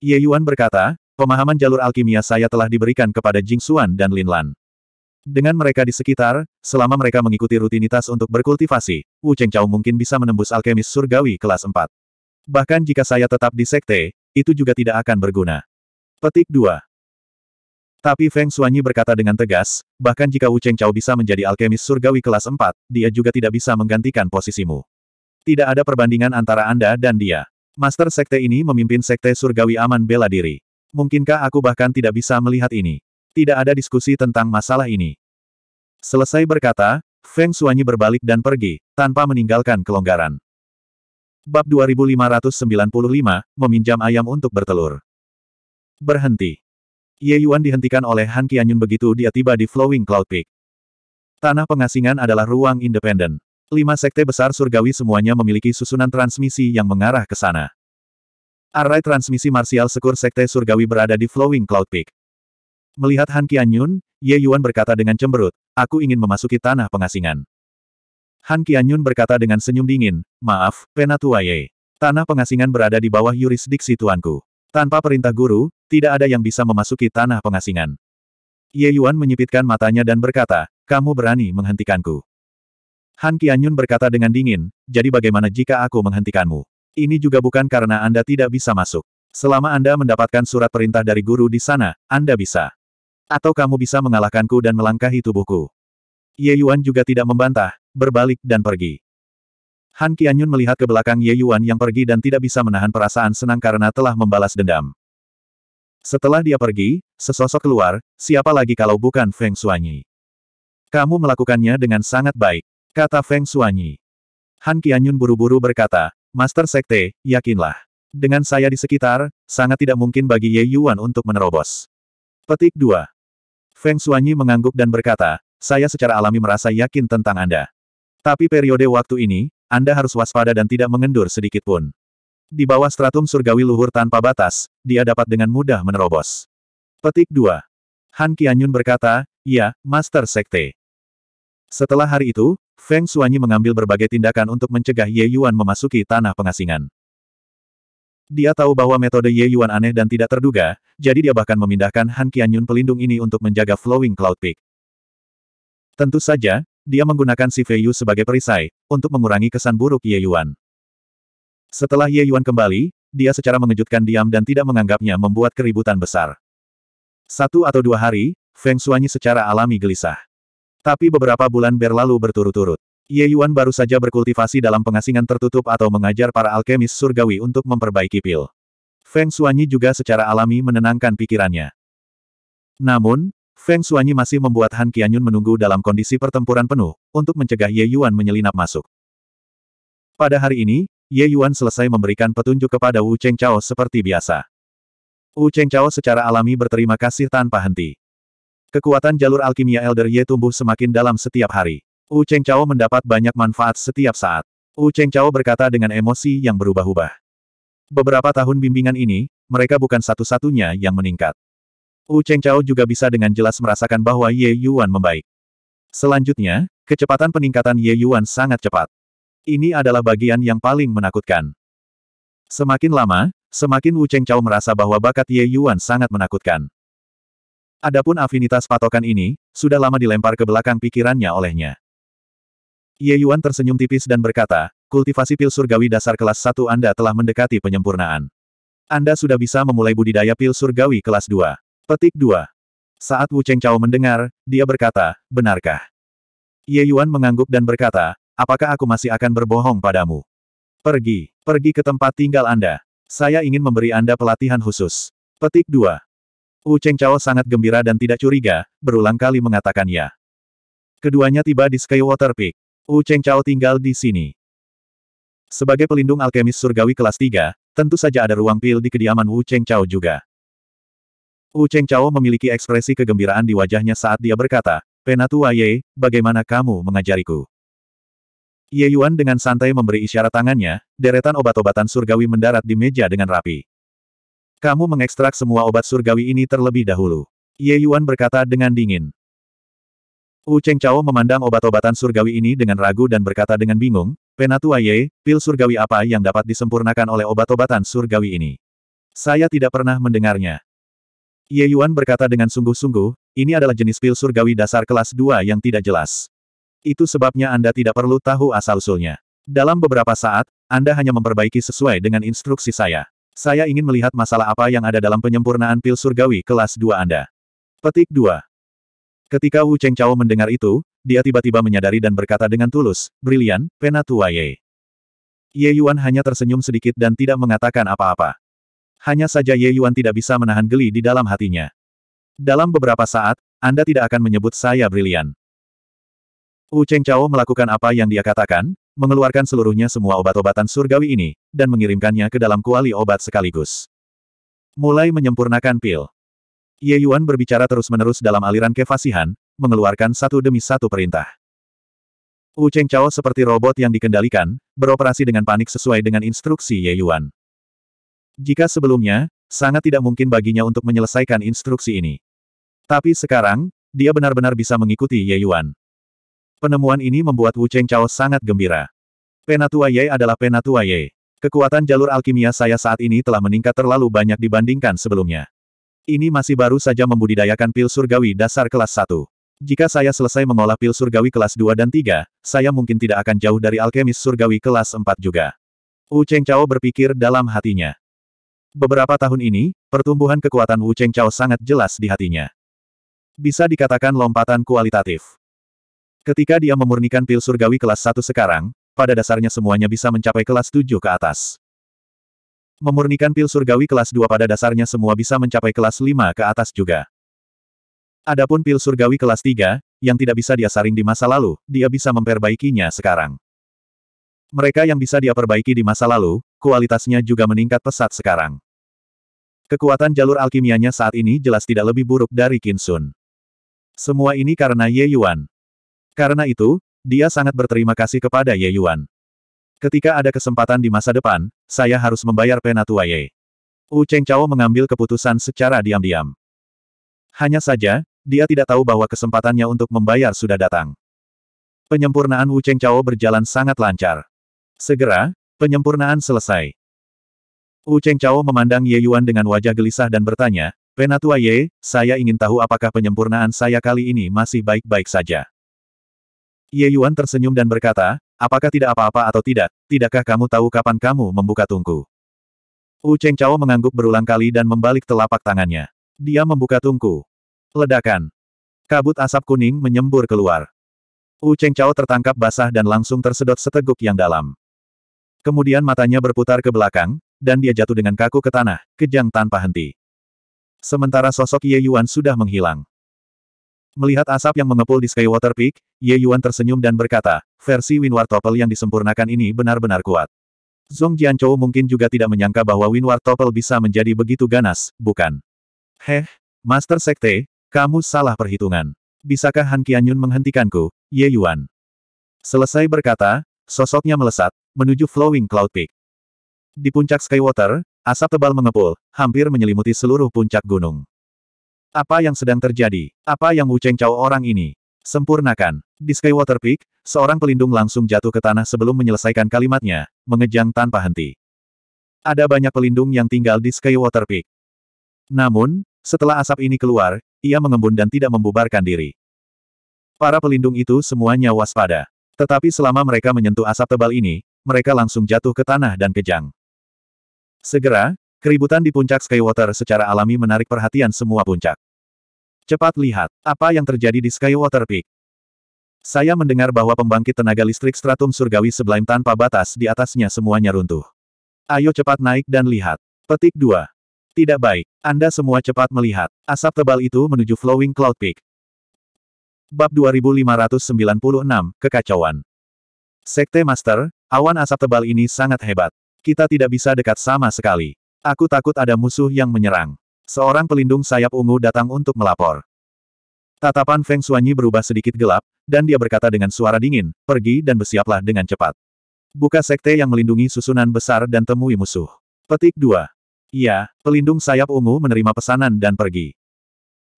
Ye Yuan berkata, pemahaman jalur alkimia saya telah diberikan kepada Jing Xuan dan Lin Lan. Dengan mereka di sekitar, selama mereka mengikuti rutinitas untuk berkultivasi, Wu Chengchao mungkin bisa menembus alkemis surgawi kelas 4. Bahkan jika saya tetap di sekte, itu juga tidak akan berguna. Petik 2. Tapi Feng Xuanyi berkata dengan tegas, bahkan jika Wu Chengchao bisa menjadi alkemis surgawi kelas 4, dia juga tidak bisa menggantikan posisimu. Tidak ada perbandingan antara Anda dan dia. Master Sekte ini memimpin Sekte Surgawi Aman Bela Diri. Mungkinkah aku bahkan tidak bisa melihat ini? Tidak ada diskusi tentang masalah ini. Selesai berkata, Feng Suanyi berbalik dan pergi, tanpa meninggalkan kelonggaran. Bab 2595, meminjam ayam untuk bertelur. Berhenti. Ye Yuan dihentikan oleh Han Qianyun begitu dia tiba di Flowing Cloud Peak. Tanah pengasingan adalah ruang independen. Lima sekte besar surgawi semuanya memiliki susunan transmisi yang mengarah ke sana. Array transmisi marsial sekur sekte surgawi berada di Flowing Cloud Peak. Melihat Han Qianyun, Ye Yuan berkata dengan cemberut, aku ingin memasuki tanah pengasingan. Han Qianyun berkata dengan senyum dingin, maaf, Penatua Ye. Tanah pengasingan berada di bawah yurisdiksi tuanku. Tanpa perintah guru, tidak ada yang bisa memasuki tanah pengasingan. Ye Yuan menyipitkan matanya dan berkata, kamu berani menghentikanku. Han Qianyun berkata dengan dingin, jadi bagaimana jika aku menghentikanmu? Ini juga bukan karena Anda tidak bisa masuk. Selama Anda mendapatkan surat perintah dari guru di sana, Anda bisa. Atau kamu bisa mengalahkanku dan melangkahi tubuhku. Ye Yuan juga tidak membantah, berbalik dan pergi. Han Qianyun melihat ke belakang Ye Yuan yang pergi dan tidak bisa menahan perasaan senang karena telah membalas dendam. Setelah dia pergi, sesosok keluar, siapa lagi kalau bukan Feng Xuanyi. Kamu melakukannya dengan sangat baik, kata Feng Xuanyi. Han Qianyun buru-buru berkata, Master Sekte, yakinlah. Dengan saya di sekitar, sangat tidak mungkin bagi Ye Yuan untuk menerobos. Petik 2. Feng Xuanyi mengangguk dan berkata, saya secara alami merasa yakin tentang Anda. Tapi periode waktu ini, Anda harus waspada dan tidak mengendur sedikit pun. Di bawah stratum surgawi luhur tanpa batas, dia dapat dengan mudah menerobos. Petik 2. Han Qianyun berkata, ya, Master Sekte. Setelah hari itu, Feng Xuanyi mengambil berbagai tindakan untuk mencegah Ye Yuan memasuki tanah pengasingan. Dia tahu bahwa metode Ye Yuan aneh dan tidak terduga, jadi dia bahkan memindahkan Han Qianyun pelindung ini untuk menjaga Flowing Cloud Peak. Tentu saja, dia menggunakan si Fei Yu sebagai perisai, untuk mengurangi kesan buruk Ye Yuan. Setelah Ye Yuan kembali, dia secara mengejutkan diam dan tidak menganggapnya membuat keributan besar. Satu atau dua hari, Feng Shuanyi secara alami gelisah. Tapi beberapa bulan berlalu berturut-turut. Ye Yuan baru saja berkultivasi dalam pengasingan tertutup atau mengajar para alkemis surgawi untuk memperbaiki pil. Feng Xuanyi juga secara alami menenangkan pikirannya. Namun, Feng Xuanyi masih membuat Han Qianyun menunggu dalam kondisi pertempuran penuh, untuk mencegah Ye Yuan menyelinap masuk. Pada hari ini, Ye Yuan selesai memberikan petunjuk kepada Wu Cheng Chao seperti biasa. Wu Cheng Chao secara alami berterima kasih tanpa henti. Kekuatan jalur alkimia Elder Ye tumbuh semakin dalam setiap hari. Wu Cheng Chao mendapat banyak manfaat setiap saat. Wu Cheng Chao berkata dengan emosi yang berubah-ubah. Beberapa tahun bimbingan ini, mereka bukan satu-satunya yang meningkat. Wu Cheng Chao juga bisa dengan jelas merasakan bahwa Ye Yuan membaik. Selanjutnya, kecepatan peningkatan Ye Yuan sangat cepat. Ini adalah bagian yang paling menakutkan. Semakin lama, semakin Wu Cheng Chao merasa bahwa bakat Ye Yuan sangat menakutkan. Adapun afinitas patokan ini, sudah lama dilempar ke belakang pikirannya olehnya. Ye Yuan tersenyum tipis dan berkata, kultivasi pil surgawi dasar kelas 1 Anda telah mendekati penyempurnaan. Anda sudah bisa memulai budidaya pil surgawi kelas 2. Petik 2. Saat Wu Cheng Chao mendengar, dia berkata, benarkah? Ye Yuan mengangguk dan berkata, apakah aku masih akan berbohong padamu? Pergi, pergi ke tempat tinggal Anda. Saya ingin memberi Anda pelatihan khusus. Petik 2. Wu Cheng Chao sangat gembira dan tidak curiga, berulang kali mengatakan ya. Keduanya tiba di Skywater Peak. Wu Cheng Chao tinggal di sini. Sebagai pelindung alkemis surgawi kelas 3, tentu saja ada ruang pil di kediaman Wu Cheng Chao juga. Wu Cheng Chao memiliki ekspresi kegembiraan di wajahnya saat dia berkata, Penatua Ye, bagaimana kamu mengajariku? Ye Yuan dengan santai memberi isyarat tangannya, deretan obat-obatan surgawi mendarat di meja dengan rapi. Kamu mengekstrak semua obat surgawi ini terlebih dahulu. Ye Yuan berkata dengan dingin. Wu Cheng Chao memandang obat-obatan surgawi ini dengan ragu dan berkata dengan bingung, Penatua Ye, pil surgawi apa yang dapat disempurnakan oleh obat-obatan surgawi ini? Saya tidak pernah mendengarnya. Ye Yuan berkata dengan sungguh-sungguh, ini adalah jenis pil surgawi dasar kelas 2 yang tidak jelas. Itu sebabnya Anda tidak perlu tahu asal-usulnya. Dalam beberapa saat, Anda hanya memperbaiki sesuai dengan instruksi saya. Saya ingin melihat masalah apa yang ada dalam penyempurnaan pil surgawi kelas 2 Anda. Petik 2. Ketika Wu Cheng Chao mendengar itu, dia tiba-tiba menyadari dan berkata dengan tulus, brilian, penatua tua Ye. Ye Yuan hanya tersenyum sedikit dan tidak mengatakan apa-apa. Hanya saja Ye Yuan tidak bisa menahan geli di dalam hatinya. Dalam beberapa saat, Anda tidak akan menyebut saya brilian. Wu Cheng Chao melakukan apa yang dia katakan, mengeluarkan seluruhnya semua obat-obatan surgawi ini, dan mengirimkannya ke dalam kuali obat sekaligus. Mulai menyempurnakan pil. Ye Yuan berbicara terus-menerus dalam aliran kefasihan, mengeluarkan satu demi satu perintah. Wu Cheng Chao seperti robot yang dikendalikan, beroperasi dengan panik sesuai dengan instruksi Ye Yuan. Jika sebelumnya, sangat tidak mungkin baginya untuk menyelesaikan instruksi ini. Tapi sekarang, dia benar-benar bisa mengikuti Ye Yuan. Penemuan ini membuat Wu Cheng Chao sangat gembira. Penatua Ye adalah Penatua Ye. Kekuatan jalur alkimia saya saat ini telah meningkat terlalu banyak dibandingkan sebelumnya. Ini masih baru saja membudidayakan pil surgawi dasar kelas 1. Jika saya selesai mengolah pil surgawi kelas 2 dan 3, saya mungkin tidak akan jauh dari alkemis surgawi kelas 4 juga. Wu Cheng Chao berpikir dalam hatinya. Beberapa tahun ini, pertumbuhan kekuatan Wu Cheng Chao sangat jelas di hatinya. Bisa dikatakan lompatan kualitatif. Ketika dia memurnikan pil surgawi kelas 1 sekarang, pada dasarnya semuanya bisa mencapai kelas 7 ke atas. Memurnikan pil surgawi kelas 2 pada dasarnya semua bisa mencapai kelas 5 ke atas juga. Adapun pil surgawi kelas 3, yang tidak bisa dia saring di masa lalu, dia bisa memperbaikinya sekarang. Mereka yang bisa dia perbaiki di masa lalu, kualitasnya juga meningkat pesat sekarang. Kekuatan jalur alkimianya saat ini jelas tidak lebih buruk dari Kinsun. Semua ini karena Ye Yuan. Karena itu, dia sangat berterima kasih kepada Ye Yuan. Ketika ada kesempatan di masa depan, saya harus membayar Ye. Wu Cheng Chao mengambil keputusan secara diam-diam. Hanya saja, dia tidak tahu bahwa kesempatannya untuk membayar sudah datang. Penyempurnaan Wu Cheng Chao berjalan sangat lancar. Segera, penyempurnaan selesai. Wu Cheng Chao memandang Ye Yuan dengan wajah gelisah dan bertanya, Penatua Ye, saya ingin tahu apakah penyempurnaan saya kali ini masih baik-baik saja. Ye Yuan tersenyum dan berkata, Apakah tidak apa-apa atau tidak, tidakkah kamu tahu kapan kamu membuka tungku? Wu Cheng Chao mengangguk berulang kali dan membalik telapak tangannya. Dia membuka tungku. Ledakan. Kabut asap kuning menyembur keluar. Wu Cheng Chao tertangkap basah dan langsung tersedot seteguk yang dalam. Kemudian matanya berputar ke belakang, dan dia jatuh dengan kaku ke tanah, kejang tanpa henti. Sementara sosok Ye Yuan sudah menghilang. Melihat asap yang mengepul di Skywater Peak, Ye Yuan tersenyum dan berkata, versi Winward Topple yang disempurnakan ini benar-benar kuat. Zhong Jianchou mungkin juga tidak menyangka bahwa Winward Topple bisa menjadi begitu ganas, bukan? Heh, Master Sekte, kamu salah perhitungan. Bisakah Han Qianyun menghentikanku, Ye Yuan? Selesai berkata, sosoknya melesat, menuju Flowing Cloud Peak. Di puncak Skywater, asap tebal mengepul, hampir menyelimuti seluruh puncak gunung. Apa yang sedang terjadi? Apa yang Wu Cheng Chao orang ini? Sempurnakan. Di Skywater Peak, seorang pelindung langsung jatuh ke tanah sebelum menyelesaikan kalimatnya, mengejang tanpa henti. Ada banyak pelindung yang tinggal di Skywater Peak. Namun, setelah asap ini keluar, ia mengembun dan tidak membubarkan diri. Para pelindung itu semuanya waspada. Tetapi selama mereka menyentuh asap tebal ini, mereka langsung jatuh ke tanah dan kejang. Segera, keributan di puncak Skywater secara alami menarik perhatian semua puncak. Cepat lihat, apa yang terjadi di Skywater Peak. Saya mendengar bahwa pembangkit tenaga listrik stratum surgawi sebelah tanpa batas di atasnya semuanya runtuh. Ayo cepat naik dan lihat. Petik 2. Tidak baik, Anda semua cepat melihat. Asap tebal itu menuju Flowing Cloud Peak. Bab 2596, Kekacauan. Sekte Master, awan asap tebal ini sangat hebat. Kita tidak bisa dekat sama sekali. Aku takut ada musuh yang menyerang. Seorang pelindung sayap ungu datang untuk melapor. Tatapan Feng Xuanyi berubah sedikit gelap, dan dia berkata dengan suara dingin, pergi dan bersiaplah dengan cepat. Buka sekte yang melindungi susunan besar dan temui musuh. Petik 2. Iya, pelindung sayap ungu menerima pesanan dan pergi.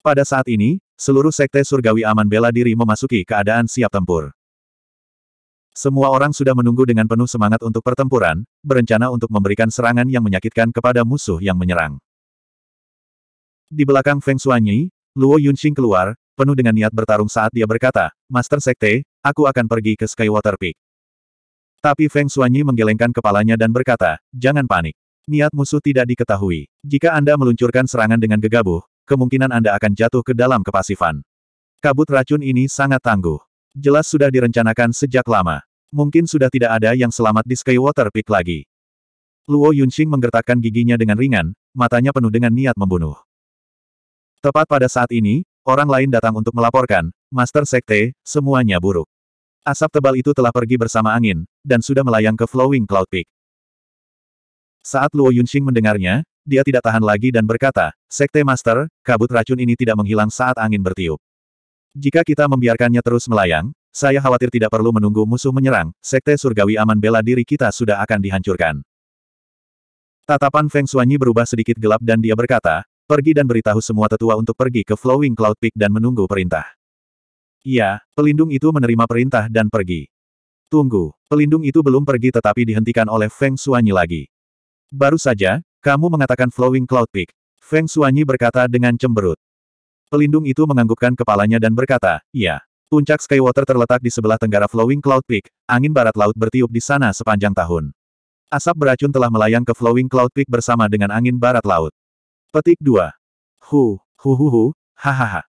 Pada saat ini, seluruh sekte surgawi aman bela diri memasuki keadaan siap tempur. Semua orang sudah menunggu dengan penuh semangat untuk pertempuran, berencana untuk memberikan serangan yang menyakitkan kepada musuh yang menyerang. Di belakang Feng Xuanyi, Luo Yunxing keluar, penuh dengan niat bertarung saat dia berkata, Master Sekte, aku akan pergi ke Skywater Peak. Tapi Feng Xuanyi menggelengkan kepalanya dan berkata, jangan panik. Niat musuh tidak diketahui. Jika Anda meluncurkan serangan dengan gegabah, kemungkinan Anda akan jatuh ke dalam kepasifan. Kabut racun ini sangat tangguh. Jelas sudah direncanakan sejak lama. Mungkin sudah tidak ada yang selamat di Skywater Peak lagi. Luo Yunxing menggertakkan giginya dengan ringan, matanya penuh dengan niat membunuh. Tepat pada saat ini, orang lain datang untuk melaporkan, Master Sekte, semuanya buruk. Asap tebal itu telah pergi bersama angin, dan sudah melayang ke Flowing Cloud Peak. Saat Luo Yunxing mendengarnya, dia tidak tahan lagi dan berkata, Sekte Master, kabut racun ini tidak menghilang saat angin bertiup. Jika kita membiarkannya terus melayang, saya khawatir tidak perlu menunggu musuh menyerang, Sekte Surgawi Aman Bela Diri kita sudah akan dihancurkan. Tatapan Feng Suanyi berubah sedikit gelap dan dia berkata, Pergi dan beritahu semua tetua untuk pergi ke Flowing Cloud Peak dan menunggu perintah. Ya, pelindung itu menerima perintah dan pergi. Tunggu, pelindung itu belum pergi tetapi dihentikan oleh Feng Suanyi lagi. Baru saja, kamu mengatakan Flowing Cloud Peak. Feng Suanyi berkata dengan cemberut. Pelindung itu menganggukkan kepalanya dan berkata, "Ya, Puncak Skywater terletak di sebelah tenggara Flowing Cloud Peak, angin barat laut bertiup di sana sepanjang tahun. Asap beracun telah melayang ke Flowing Cloud Peak bersama dengan angin barat laut. Petik 2. Hu, hu hu hu, hahaha.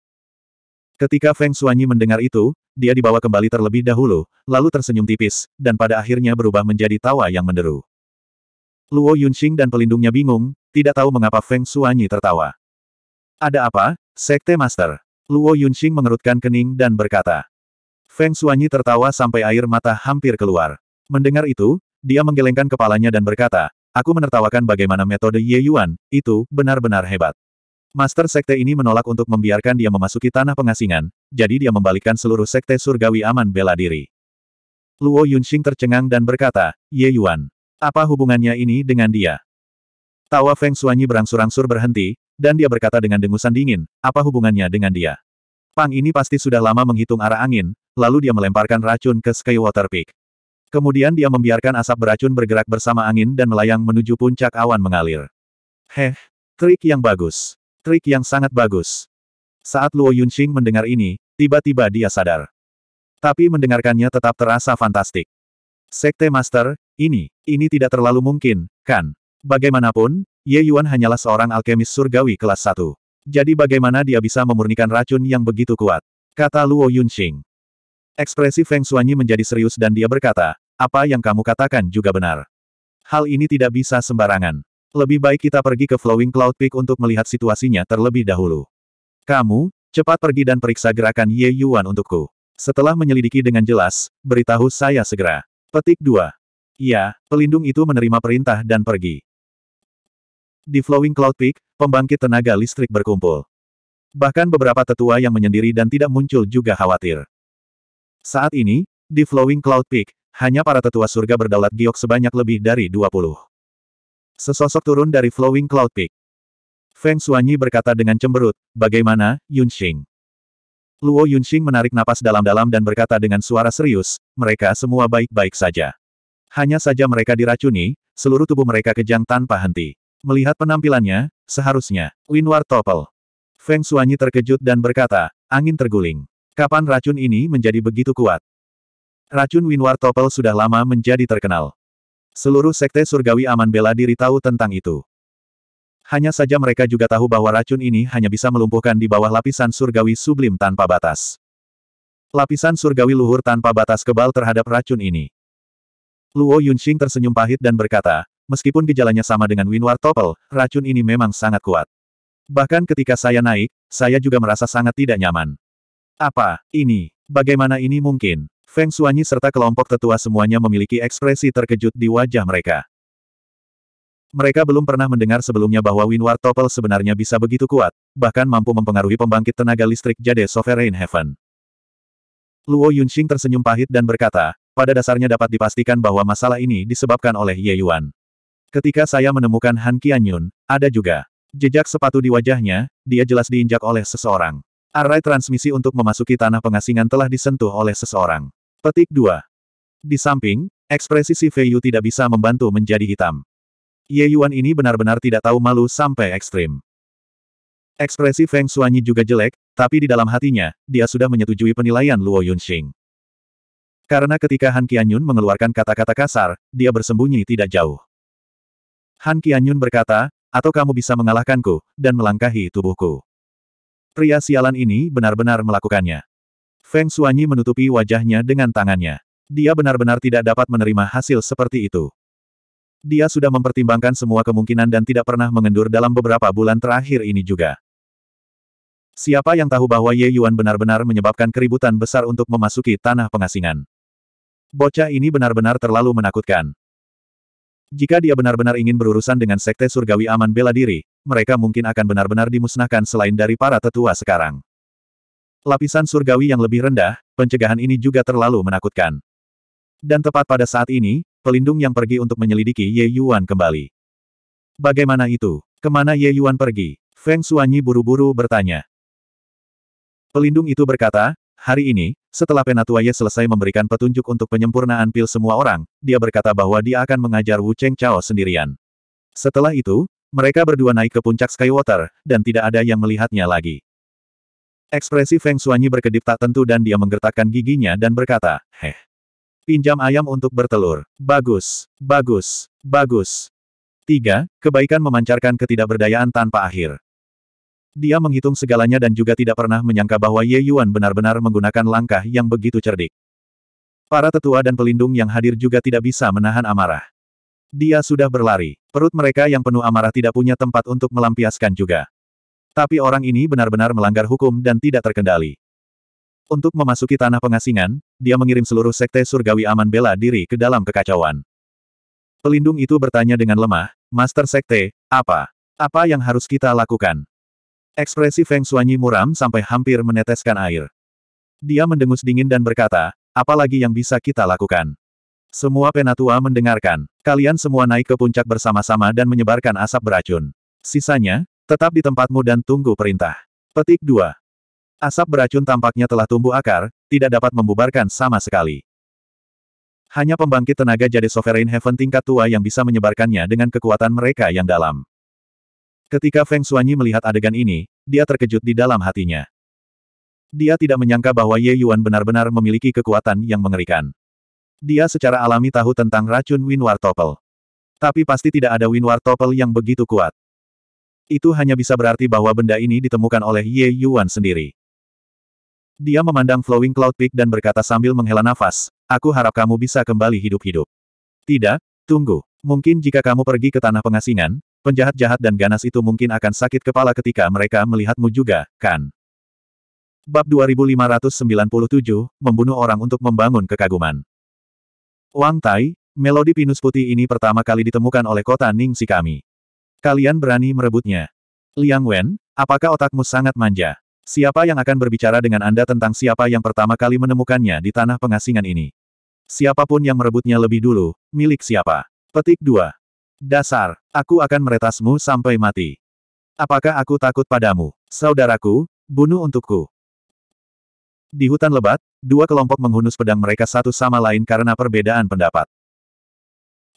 Ketika Feng Suanyi mendengar itu, dia dibawa kembali terlebih dahulu, lalu tersenyum tipis, dan pada akhirnya berubah menjadi tawa yang menderu. Luo Yunxing dan pelindungnya bingung, tidak tahu mengapa Feng Suanyi tertawa. Ada apa, Sekte Master? Luo Yunxing mengerutkan kening dan berkata. Feng Suanyi tertawa sampai air mata hampir keluar. Mendengar itu, dia menggelengkan kepalanya dan berkata, Aku menertawakan bagaimana metode Ye Yuan, itu, benar-benar hebat. Master Sekte ini menolak untuk membiarkan dia memasuki tanah pengasingan, jadi dia membalikkan seluruh Sekte Surgawi aman bela diri. Luo Yunxing tercengang dan berkata, Ye Yuan, apa hubungannya ini dengan dia? Tawa Feng Suanyi berangsur-angsur berhenti, dan dia berkata dengan dengusan dingin, apa hubungannya dengan dia? Pang ini pasti sudah lama menghitung arah angin, lalu dia melemparkan racun ke Skywater Peak. Kemudian dia membiarkan asap beracun bergerak bersama angin dan melayang menuju puncak awan mengalir. Heh, trik yang bagus. Trik yang sangat bagus. Saat Luo Yunxing mendengar ini, tiba-tiba dia sadar. Tapi mendengarkannya tetap terasa fantastik. Sekte Master, ini, ini tidak terlalu mungkin, kan? Bagaimanapun, Ye Yuan hanyalah seorang alkemis surgawi kelas 1. Jadi bagaimana dia bisa memurnikan racun yang begitu kuat? Kata Luo Yunxing. Ekspresi Feng Xuanyi menjadi serius dan dia berkata, apa yang kamu katakan juga benar. Hal ini tidak bisa sembarangan. Lebih baik kita pergi ke Flowing Cloud Peak untuk melihat situasinya terlebih dahulu. Kamu, cepat pergi dan periksa gerakan Ye Yuan untukku. Setelah menyelidiki dengan jelas, beritahu saya segera. Petik 2. Ya, pelindung itu menerima perintah dan pergi. Di Flowing Cloud Peak, pembangkit tenaga listrik berkumpul. Bahkan beberapa tetua yang menyendiri dan tidak muncul juga khawatir. Saat ini, di Flowing Cloud Peak, hanya para tetua surga berdaulat giok sebanyak lebih dari 20. Sesosok turun dari Flowing Cloud Peak. Feng Xuanyi berkata dengan cemberut, bagaimana, Yunxing? Luo Yunxing menarik napas dalam-dalam dan berkata dengan suara serius, mereka semua baik-baik saja. Hanya saja mereka diracuni, seluruh tubuh mereka kejang tanpa henti. Melihat penampilannya, seharusnya, Winward Topel. Feng Xuanyi terkejut dan berkata, angin terguling. Kapan racun ini menjadi begitu kuat? Racun Winwar Topel sudah lama menjadi terkenal. Seluruh sekte surgawi aman bela diri tahu tentang itu. Hanya saja mereka juga tahu bahwa racun ini hanya bisa melumpuhkan di bawah lapisan surgawi sublim tanpa batas. Lapisan surgawi luhur tanpa batas kebal terhadap racun ini. Luo Yunxing tersenyum pahit dan berkata, meskipun gejalanya sama dengan Winwar Topel, racun ini memang sangat kuat. Bahkan ketika saya naik, saya juga merasa sangat tidak nyaman. Apa, ini, bagaimana ini mungkin? Feng Xuanyi serta kelompok tetua semuanya memiliki ekspresi terkejut di wajah mereka. Mereka belum pernah mendengar sebelumnya bahwa Winward Topel sebenarnya bisa begitu kuat, bahkan mampu mempengaruhi pembangkit tenaga listrik Jade Sovereign Heaven. Luo Yunxing tersenyum pahit dan berkata, pada dasarnya dapat dipastikan bahwa masalah ini disebabkan oleh Ye Yuan. Ketika saya menemukan Han Qianyun, ada juga jejak sepatu di wajahnya, dia jelas diinjak oleh seseorang. Array transmisi untuk memasuki tanah pengasingan telah disentuh oleh seseorang. Petik 2. Di samping, ekspresi si Feiyu tidak bisa membantu menjadi hitam. Ye Yuan ini benar-benar tidak tahu malu sampai ekstrim. Ekspresi Feng Xuanyi juga jelek, tapi di dalam hatinya, dia sudah menyetujui penilaian Luo Yunxing. Karena ketika Han Qianyun mengeluarkan kata-kata kasar, dia bersembunyi tidak jauh. Han Qianyun berkata, atau kamu bisa mengalahkanku, dan melangkahi tubuhku. Pria sialan ini benar-benar melakukannya. Feng Suanyi menutupi wajahnya dengan tangannya. Dia benar-benar tidak dapat menerima hasil seperti itu. Dia sudah mempertimbangkan semua kemungkinan dan tidak pernah mengendur dalam beberapa bulan terakhir ini juga. Siapa yang tahu bahwa Ye Yuan benar-benar menyebabkan keributan besar untuk memasuki tanah pengasingan. Bocah ini benar-benar terlalu menakutkan. Jika dia benar-benar ingin berurusan dengan Sekte Surgawi Aman Bela Diri, mereka mungkin akan benar-benar dimusnahkan selain dari para tetua sekarang. Lapisan surgawi yang lebih rendah, pencegahan ini juga terlalu menakutkan. Dan tepat pada saat ini, pelindung yang pergi untuk menyelidiki Ye Yuan kembali. Bagaimana itu? Kemana Ye Yuan pergi? Feng Suanyi buru-buru bertanya. Pelindung itu berkata, Hari ini, setelah Penatua Ye selesai memberikan petunjuk untuk penyempurnaan pil semua orang, dia berkata bahwa dia akan mengajar Wu Cheng Chao sendirian. Setelah itu, mereka berdua naik ke puncak Skywater, dan tidak ada yang melihatnya lagi. Ekspresi Feng Xuanyi berkedip tak tentu dan dia menggertakkan giginya dan berkata, Heh. Pinjam ayam untuk bertelur. Bagus, bagus, bagus. Tiga Kebaikan memancarkan ketidakberdayaan tanpa akhir. Dia menghitung segalanya dan juga tidak pernah menyangka bahwa Ye Yuan benar-benar menggunakan langkah yang begitu cerdik. Para tetua dan pelindung yang hadir juga tidak bisa menahan amarah. Dia sudah berlari. Perut mereka yang penuh amarah tidak punya tempat untuk melampiaskan juga. Tapi orang ini benar-benar melanggar hukum dan tidak terkendali. Untuk memasuki tanah pengasingan, dia mengirim seluruh sekte surgawi aman bela diri ke dalam kekacauan. Pelindung itu bertanya dengan lemah, Master Sekte, apa? Apa yang harus kita lakukan? Ekspresi Feng Suanyi muram sampai hampir meneteskan air. Dia mendengus dingin dan berkata, apalagi yang bisa kita lakukan? Semua penatua mendengarkan. Kalian semua naik ke puncak bersama-sama dan menyebarkan asap beracun. Sisanya, tetap di tempatmu dan tunggu perintah. Petik 2. Asap beracun tampaknya telah tumbuh akar, tidak dapat membubarkan sama sekali. Hanya pembangkit tenaga jadi Sovereign Heaven tingkat tua yang bisa menyebarkannya dengan kekuatan mereka yang dalam. Ketika Feng Xuanyi melihat adegan ini, dia terkejut di dalam hatinya. Dia tidak menyangka bahwa Ye Yuan benar-benar memiliki kekuatan yang mengerikan. Dia secara alami tahu tentang racun Winwar Topel. Tapi pasti tidak ada Winwar Topel yang begitu kuat. Itu hanya bisa berarti bahwa benda ini ditemukan oleh Ye Yuan sendiri. Dia memandang Flowing Cloud Peak dan berkata sambil menghela nafas, Aku harap kamu bisa kembali hidup-hidup. Tidak, tunggu. Mungkin jika kamu pergi ke tanah pengasingan, penjahat jahat dan ganas itu mungkin akan sakit kepala ketika mereka melihatmu juga, kan? Bab 2597, Membunuh Orang Untuk Membangun Kekaguman Wang Tai, melodi pinus putih ini pertama kali ditemukan oleh kota Ningxi kami. Kalian berani merebutnya. Liang Wen, apakah otakmu sangat manja? Siapa yang akan berbicara dengan Anda tentang siapa yang pertama kali menemukannya di tanah pengasingan ini? Siapapun yang merebutnya lebih dulu, milik siapa? Petik 2. Dasar, aku akan meretasmu sampai mati. Apakah aku takut padamu, saudaraku, bunuh untukku. Di hutan lebat, dua kelompok menghunus pedang mereka satu sama lain karena perbedaan pendapat.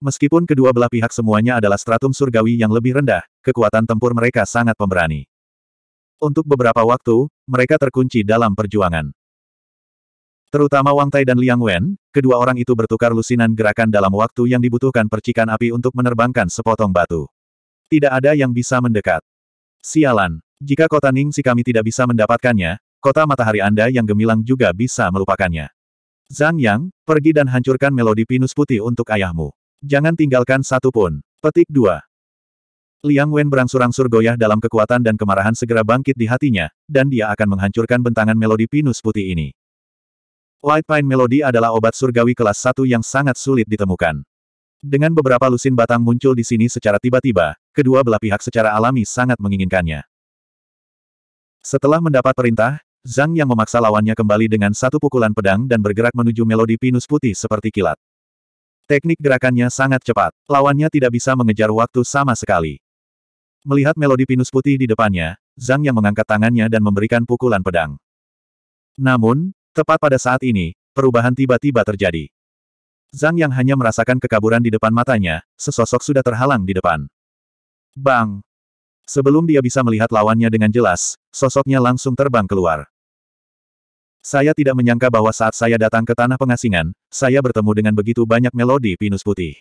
Meskipun kedua belah pihak semuanya adalah stratum surgawi yang lebih rendah, kekuatan tempur mereka sangat pemberani. Untuk beberapa waktu, mereka terkunci dalam perjuangan. Terutama Wang Tai dan Liang Wen, kedua orang itu bertukar lusinan gerakan dalam waktu yang dibutuhkan percikan api untuk menerbangkan sepotong batu. Tidak ada yang bisa mendekat. Sialan, jika kota Ningsi kami tidak bisa mendapatkannya, kota matahari Anda yang gemilang juga bisa melupakannya. Zhang Yang, pergi dan hancurkan melodi pinus putih untuk ayahmu. Jangan tinggalkan satu pun. Petik 2. Liang Wen berangsur-angsur goyah dalam kekuatan dan kemarahan segera bangkit di hatinya, dan dia akan menghancurkan bentangan melodi pinus putih ini. White Pine Melody adalah obat surgawi kelas 1 yang sangat sulit ditemukan. Dengan beberapa lusin batang muncul di sini secara tiba-tiba, kedua belah pihak secara alami sangat menginginkannya. Setelah mendapat perintah, Zhang yang memaksa lawannya kembali dengan satu pukulan pedang dan bergerak menuju melodi pinus putih seperti kilat. Teknik gerakannya sangat cepat, lawannya tidak bisa mengejar waktu sama sekali. Melihat melodi pinus putih di depannya, Zhang yang mengangkat tangannya dan memberikan pukulan pedang. Namun, tepat pada saat ini, perubahan tiba-tiba terjadi. Zhang yang hanya merasakan kekaburan di depan matanya, sesosok sudah terhalang di depan. Bang! Sebelum dia bisa melihat lawannya dengan jelas, sosoknya langsung terbang keluar. Saya tidak menyangka bahwa saat saya datang ke tanah pengasingan, saya bertemu dengan begitu banyak melodi pinus putih.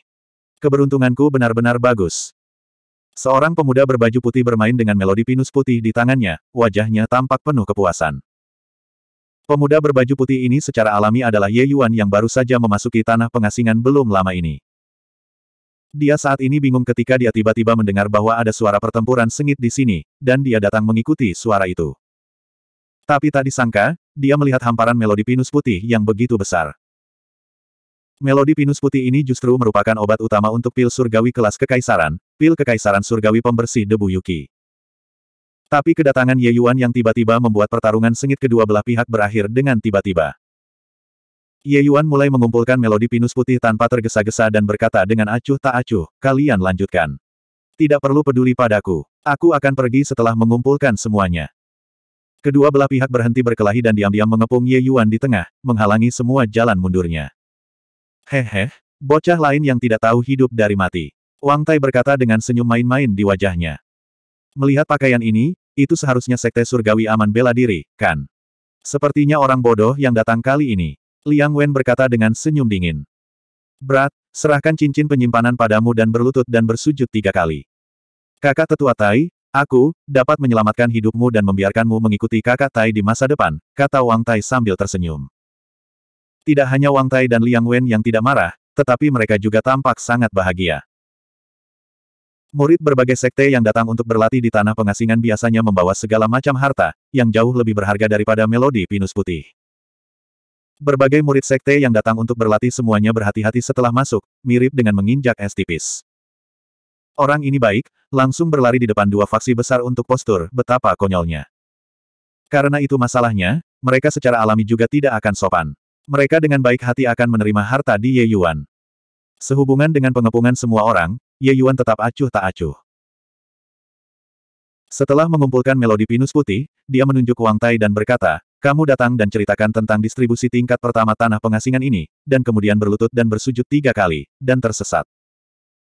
Keberuntunganku benar-benar bagus. Seorang pemuda berbaju putih bermain dengan melodi pinus putih di tangannya, wajahnya tampak penuh kepuasan. Pemuda berbaju putih ini secara alami adalah Ye Yuan yang baru saja memasuki tanah pengasingan belum lama ini. Dia saat ini bingung ketika dia tiba-tiba mendengar bahwa ada suara pertempuran sengit di sini, dan dia datang mengikuti suara itu. Tapi tak disangka, dia melihat hamparan melodi pinus putih yang begitu besar. Melodi pinus putih ini justru merupakan obat utama untuk pil surgawi kelas kekaisaran, pil kekaisaran surgawi pembersih debu Yuki. Tapi kedatangan Ye Yuan yang tiba-tiba membuat pertarungan sengit kedua belah pihak berakhir dengan tiba-tiba. Ye Yuan mulai mengumpulkan melodi pinus putih tanpa tergesa-gesa dan berkata dengan acuh tak acuh, kalian lanjutkan. Tidak perlu peduli padaku. Aku akan pergi setelah mengumpulkan semuanya. Kedua belah pihak berhenti berkelahi dan diam-diam mengepung Ye Yuan di tengah, menghalangi semua jalan mundurnya. Hehe, bocah lain yang tidak tahu hidup dari mati. Wang Tai berkata dengan senyum main-main di wajahnya. Melihat pakaian ini, itu seharusnya sekte surgawi aman bela diri, kan? Sepertinya orang bodoh yang datang kali ini. Liang Wen berkata dengan senyum dingin. Berat, serahkan cincin penyimpanan padamu dan berlutut dan bersujud tiga kali. Kakak tetua Tai, Aku, dapat menyelamatkan hidupmu dan membiarkanmu mengikuti kakak Tai di masa depan, kata Wang Tai sambil tersenyum. Tidak hanya Wang Tai dan Liang Wen yang tidak marah, tetapi mereka juga tampak sangat bahagia. Murid berbagai sekte yang datang untuk berlatih di tanah pengasingan biasanya membawa segala macam harta, yang jauh lebih berharga daripada melodi pinus putih. Berbagai murid sekte yang datang untuk berlatih semuanya berhati-hati setelah masuk, mirip dengan menginjak es tipis. Orang ini baik, langsung berlari di depan dua faksi besar untuk postur, betapa konyolnya. Karena itu masalahnya, mereka secara alami juga tidak akan sopan. Mereka dengan baik hati akan menerima harta di Ye Yuan. Sehubungan dengan pengepungan semua orang, Ye Yuan tetap acuh tak acuh. Setelah mengumpulkan melodi pinus putih, dia menunjuk Wang Tai dan berkata, kamu datang dan ceritakan tentang distribusi tingkat pertama tanah pengasingan ini, dan kemudian berlutut dan bersujud tiga kali, dan tersesat.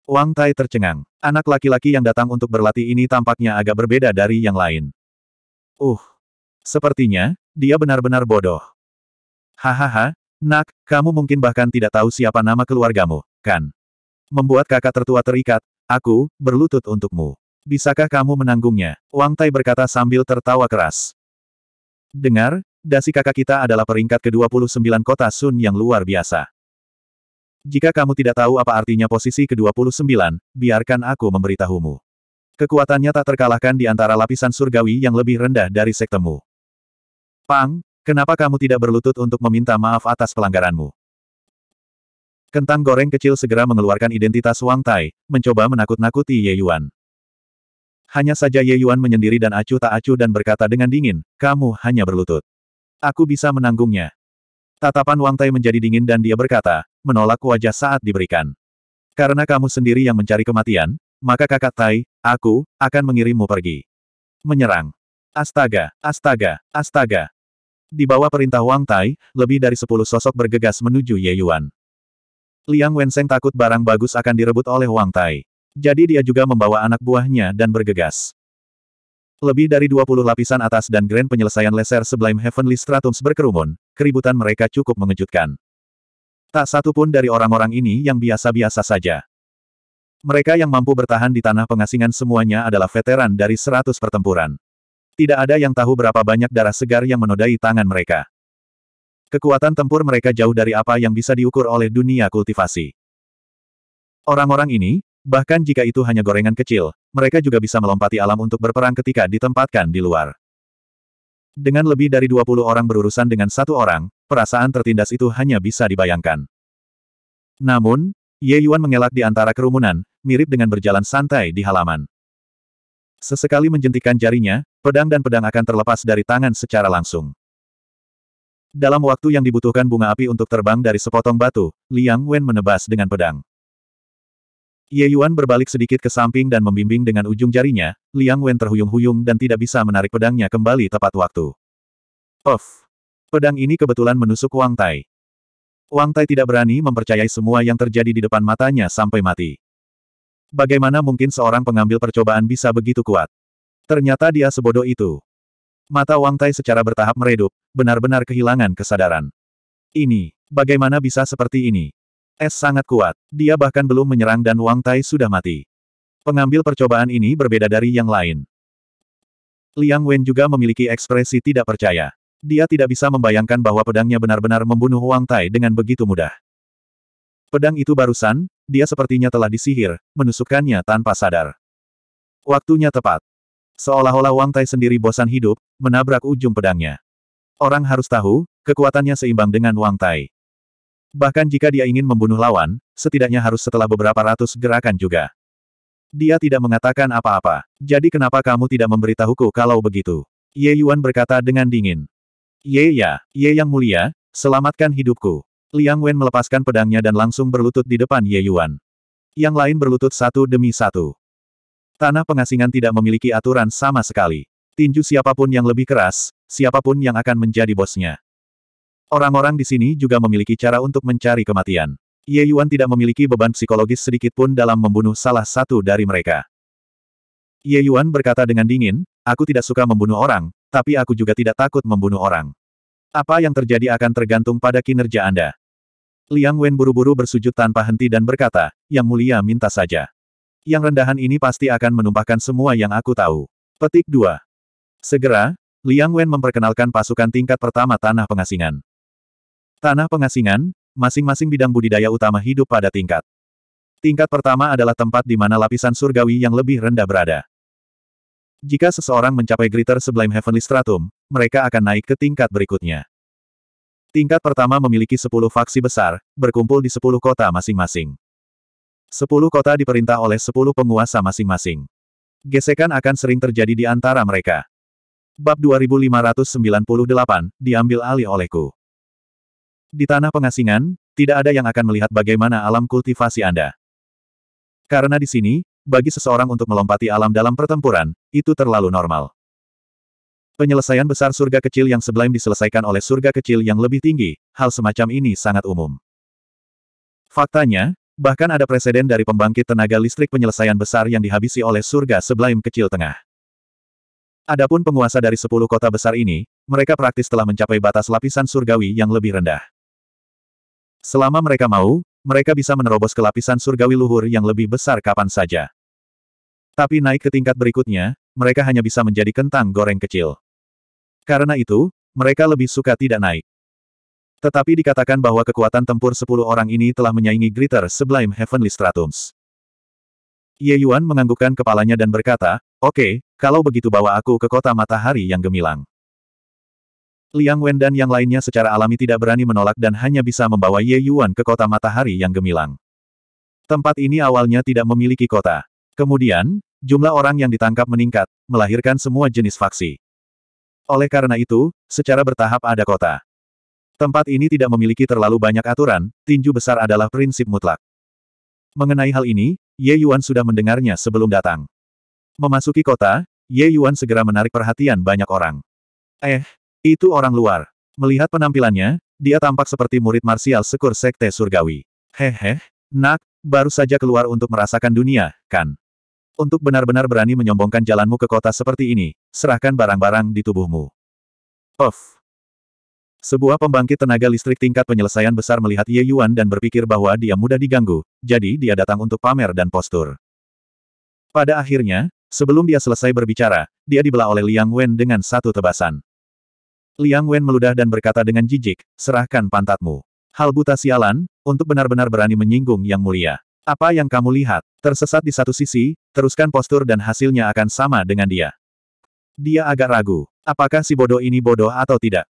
Wang Tai tercengang. Anak laki-laki yang datang untuk berlatih ini tampaknya agak berbeda dari yang lain. Uh, sepertinya, dia benar-benar bodoh. Hahaha, nak, kamu mungkin bahkan tidak tahu siapa nama keluargamu, kan? Membuat kakak tertua terikat, aku, berlutut untukmu. Bisakah kamu menanggungnya? Wang Tai berkata sambil tertawa keras. Dengar, dasi kakak kita adalah peringkat ke-29 kota Sun yang luar biasa. Jika kamu tidak tahu apa artinya posisi ke-29, biarkan aku memberitahumu. Kekuatannya tak terkalahkan di antara lapisan surgawi yang lebih rendah dari sektemu. Pang, kenapa kamu tidak berlutut untuk meminta maaf atas pelanggaranmu? Kentang goreng kecil segera mengeluarkan identitas Wang Tai, mencoba menakut-nakuti Ye Yuan. Hanya saja Ye Yuan menyendiri dan acuh tak acuh dan berkata dengan dingin, kamu hanya berlutut. Aku bisa menanggungnya. Tatapan Wang Tai menjadi dingin dan dia berkata, menolak wajah saat diberikan. Karena kamu sendiri yang mencari kematian, maka kakak Tai, aku, akan mengirimmu pergi. Menyerang. Astaga, astaga, astaga. Di bawah perintah Wang Tai, lebih dari sepuluh sosok bergegas menuju Ye Yuan. Liang Wenseng takut barang bagus akan direbut oleh Wang Tai. Jadi dia juga membawa anak buahnya dan bergegas. Lebih dari 20 lapisan atas dan grand penyelesaian laser Sublime Heavenly Stratums berkerumun, keributan mereka cukup mengejutkan. Tak satu pun dari orang-orang ini yang biasa-biasa saja. Mereka yang mampu bertahan di tanah pengasingan semuanya adalah veteran dari 100 pertempuran. Tidak ada yang tahu berapa banyak darah segar yang menodai tangan mereka. Kekuatan tempur mereka jauh dari apa yang bisa diukur oleh dunia kultivasi. Orang-orang ini, Bahkan jika itu hanya gorengan kecil, mereka juga bisa melompati alam untuk berperang ketika ditempatkan di luar. Dengan lebih dari 20 orang berurusan dengan satu orang, perasaan tertindas itu hanya bisa dibayangkan. Namun, Ye Yuan mengelak di antara kerumunan, mirip dengan berjalan santai di halaman. Sesekali menjentikan jarinya, pedang dan pedang akan terlepas dari tangan secara langsung. Dalam waktu yang dibutuhkan bunga api untuk terbang dari sepotong batu, Liang Wen menebas dengan pedang. Ye Yuan berbalik sedikit ke samping dan membimbing dengan ujung jarinya, Liang Wen terhuyung-huyung dan tidak bisa menarik pedangnya kembali tepat waktu. Of! Pedang ini kebetulan menusuk Wang Tai. Wang Tai tidak berani mempercayai semua yang terjadi di depan matanya sampai mati. Bagaimana mungkin seorang pengambil percobaan bisa begitu kuat? Ternyata dia sebodoh itu. Mata Wang Tai secara bertahap meredup, benar-benar kehilangan kesadaran. Ini, bagaimana bisa seperti ini? Es sangat kuat. Dia bahkan belum menyerang dan Wang Tai sudah mati. Pengambil percobaan ini berbeda dari yang lain. Liang Wen juga memiliki ekspresi tidak percaya. Dia tidak bisa membayangkan bahwa pedangnya benar-benar membunuh Wang Tai dengan begitu mudah. Pedang itu barusan, dia sepertinya telah disihir, menusukkannya tanpa sadar. Waktunya tepat. Seolah-olah Wang Tai sendiri bosan hidup, menabrak ujung pedangnya. Orang harus tahu, kekuatannya seimbang dengan Wang Tai. Bahkan jika dia ingin membunuh lawan, setidaknya harus setelah beberapa ratus gerakan juga. Dia tidak mengatakan apa-apa. Jadi kenapa kamu tidak memberitahuku kalau begitu? Ye Yuan berkata dengan dingin. Ye ya, Ye yang mulia, selamatkan hidupku. Liang Wen melepaskan pedangnya dan langsung berlutut di depan Ye Yuan. Yang lain berlutut satu demi satu. Tanah pengasingan tidak memiliki aturan sama sekali. Tinju siapapun yang lebih keras, siapapun yang akan menjadi bosnya. Orang-orang di sini juga memiliki cara untuk mencari kematian. Ye Yuan tidak memiliki beban psikologis sedikit pun dalam membunuh salah satu dari mereka. Ye Yuan berkata dengan dingin, aku tidak suka membunuh orang, tapi aku juga tidak takut membunuh orang. Apa yang terjadi akan tergantung pada kinerja Anda. Liang Wen buru-buru bersujud tanpa henti dan berkata, Yang mulia minta saja. Yang rendahan ini pasti akan menumpahkan semua yang aku tahu. Petik 2. Segera, Liang Wen memperkenalkan pasukan tingkat pertama Tanah Pengasingan. Tanah pengasingan, masing-masing bidang budidaya utama hidup pada tingkat. Tingkat pertama adalah tempat di mana lapisan surgawi yang lebih rendah berada. Jika seseorang mencapai Greater Sublime Heavenly Stratum, mereka akan naik ke tingkat berikutnya. Tingkat pertama memiliki 10 faksi besar, berkumpul di 10 kota masing-masing. 10 kota diperintah oleh 10 penguasa masing-masing. Gesekan akan sering terjadi di antara mereka. Bab 2598, diambil alih olehku. Di tanah pengasingan, tidak ada yang akan melihat bagaimana alam kultivasi Anda. Karena di sini, bagi seseorang untuk melompati alam dalam pertempuran, itu terlalu normal. Penyelesaian besar surga kecil yang sebelum diselesaikan oleh surga kecil yang lebih tinggi, hal semacam ini sangat umum. Faktanya, bahkan ada presiden dari pembangkit tenaga listrik penyelesaian besar yang dihabisi oleh surga sebelum kecil tengah. Adapun penguasa dari sepuluh kota besar ini, mereka praktis telah mencapai batas lapisan surgawi yang lebih rendah. Selama mereka mau, mereka bisa menerobos ke lapisan surgawi luhur yang lebih besar kapan saja. Tapi naik ke tingkat berikutnya, mereka hanya bisa menjadi kentang goreng kecil. Karena itu, mereka lebih suka tidak naik. Tetapi dikatakan bahwa kekuatan tempur 10 orang ini telah menyaingi Gritter Sublime Heavenly Stratums. Ye Yuan menganggukkan kepalanya dan berkata, Oke, okay, kalau begitu bawa aku ke kota matahari yang gemilang. Liang Wen dan yang lainnya secara alami tidak berani menolak dan hanya bisa membawa Ye Yuan ke kota matahari yang gemilang. Tempat ini awalnya tidak memiliki kota. Kemudian, jumlah orang yang ditangkap meningkat, melahirkan semua jenis faksi. Oleh karena itu, secara bertahap ada kota. Tempat ini tidak memiliki terlalu banyak aturan, tinju besar adalah prinsip mutlak. Mengenai hal ini, Ye Yuan sudah mendengarnya sebelum datang. Memasuki kota, Ye Yuan segera menarik perhatian banyak orang. Eh, itu orang luar. Melihat penampilannya, dia tampak seperti murid marsial sekur sekte surgawi. Hehe, nak, baru saja keluar untuk merasakan dunia, kan? Untuk benar-benar berani menyombongkan jalanmu ke kota seperti ini, serahkan barang-barang di tubuhmu. Off. Sebuah pembangkit tenaga listrik tingkat penyelesaian besar melihat Ye Yuan dan berpikir bahwa dia mudah diganggu, jadi dia datang untuk pamer dan postur. Pada akhirnya, sebelum dia selesai berbicara, dia dibelah oleh Liang Wen dengan satu tebasan. Liang Wen meludah dan berkata dengan jijik, serahkan pantatmu. Hal buta sialan, untuk benar-benar berani menyinggung yang mulia. Apa yang kamu lihat? Tersesat di satu sisi, teruskan postur dan hasilnya akan sama dengan dia. Dia agak ragu. Apakah si bodoh ini bodoh atau tidak?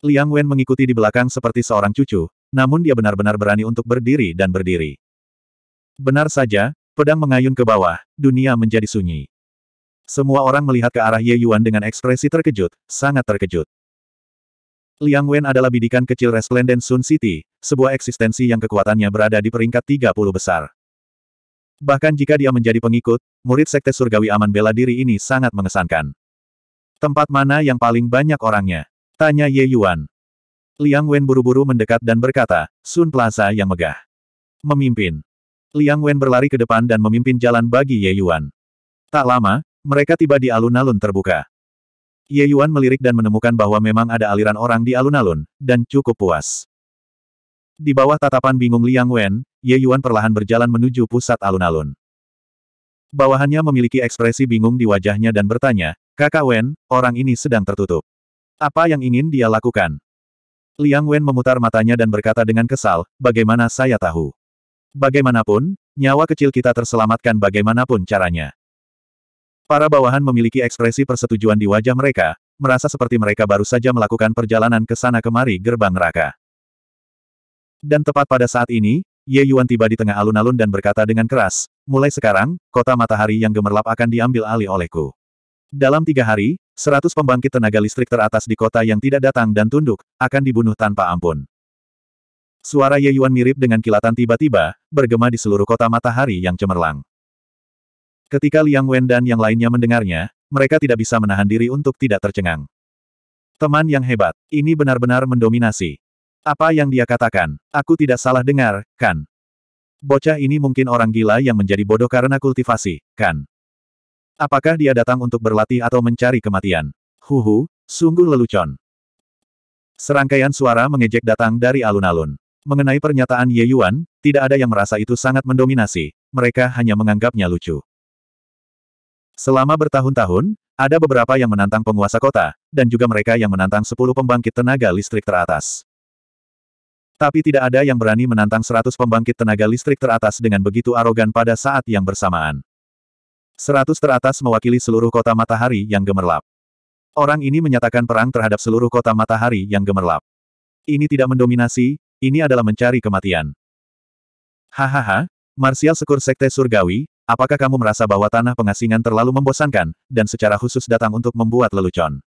Liang Wen mengikuti di belakang seperti seorang cucu, namun dia benar-benar berani untuk berdiri dan berdiri. Benar saja, pedang mengayun ke bawah, dunia menjadi sunyi. Semua orang melihat ke arah Ye Yuan dengan ekspresi terkejut, sangat terkejut. Liang Wen adalah bidikan kecil resplendent Sun City, sebuah eksistensi yang kekuatannya berada di peringkat 30 besar. Bahkan jika dia menjadi pengikut, murid sekte surgawi aman bela diri ini sangat mengesankan. Tempat mana yang paling banyak orangnya? Tanya Ye Yuan. Liang Wen buru-buru mendekat dan berkata, Sun Plaza yang megah. Memimpin. Liang Wen berlari ke depan dan memimpin jalan bagi Ye Yuan. Tak lama, mereka tiba di alun-alun terbuka. Ye Yuan melirik dan menemukan bahwa memang ada aliran orang di alun-alun, dan cukup puas. Di bawah tatapan bingung Liang Wen, Ye Yuan perlahan berjalan menuju pusat alun-alun. Bawahannya memiliki ekspresi bingung di wajahnya dan bertanya, Kakak Wen, orang ini sedang tertutup. Apa yang ingin dia lakukan? Liang Wen memutar matanya dan berkata dengan kesal, bagaimana saya tahu? Bagaimanapun, nyawa kecil kita terselamatkan bagaimanapun caranya. Para bawahan memiliki ekspresi persetujuan di wajah mereka, merasa seperti mereka baru saja melakukan perjalanan ke sana kemari gerbang neraka. Dan tepat pada saat ini, Ye Yuan tiba di tengah alun-alun dan berkata dengan keras, mulai sekarang, kota matahari yang gemerlap akan diambil alih olehku. Dalam tiga hari, seratus pembangkit tenaga listrik teratas di kota yang tidak datang dan tunduk, akan dibunuh tanpa ampun. Suara Ye Yuan mirip dengan kilatan tiba-tiba, bergema di seluruh kota matahari yang cemerlang. Ketika Liang Wen dan yang lainnya mendengarnya, mereka tidak bisa menahan diri untuk tidak tercengang. Teman yang hebat, ini benar-benar mendominasi. Apa yang dia katakan, aku tidak salah dengar, kan? Bocah ini mungkin orang gila yang menjadi bodoh karena kultivasi, kan? Apakah dia datang untuk berlatih atau mencari kematian? Huhu, sungguh lelucon. Serangkaian suara mengejek datang dari alun-alun. Mengenai pernyataan Ye Yuan, tidak ada yang merasa itu sangat mendominasi, mereka hanya menganggapnya lucu. Selama bertahun-tahun, ada beberapa yang menantang penguasa kota, dan juga mereka yang menantang sepuluh pembangkit tenaga listrik teratas. Tapi tidak ada yang berani menantang seratus pembangkit tenaga listrik teratas dengan begitu arogan pada saat yang bersamaan. Seratus teratas mewakili seluruh kota matahari yang gemerlap. Orang ini menyatakan perang terhadap seluruh kota matahari yang gemerlap. Ini tidak mendominasi, ini adalah mencari kematian. Hahaha, Marsial Sekur Sekte Surgawi, Apakah kamu merasa bahwa tanah pengasingan terlalu membosankan, dan secara khusus datang untuk membuat lelucon?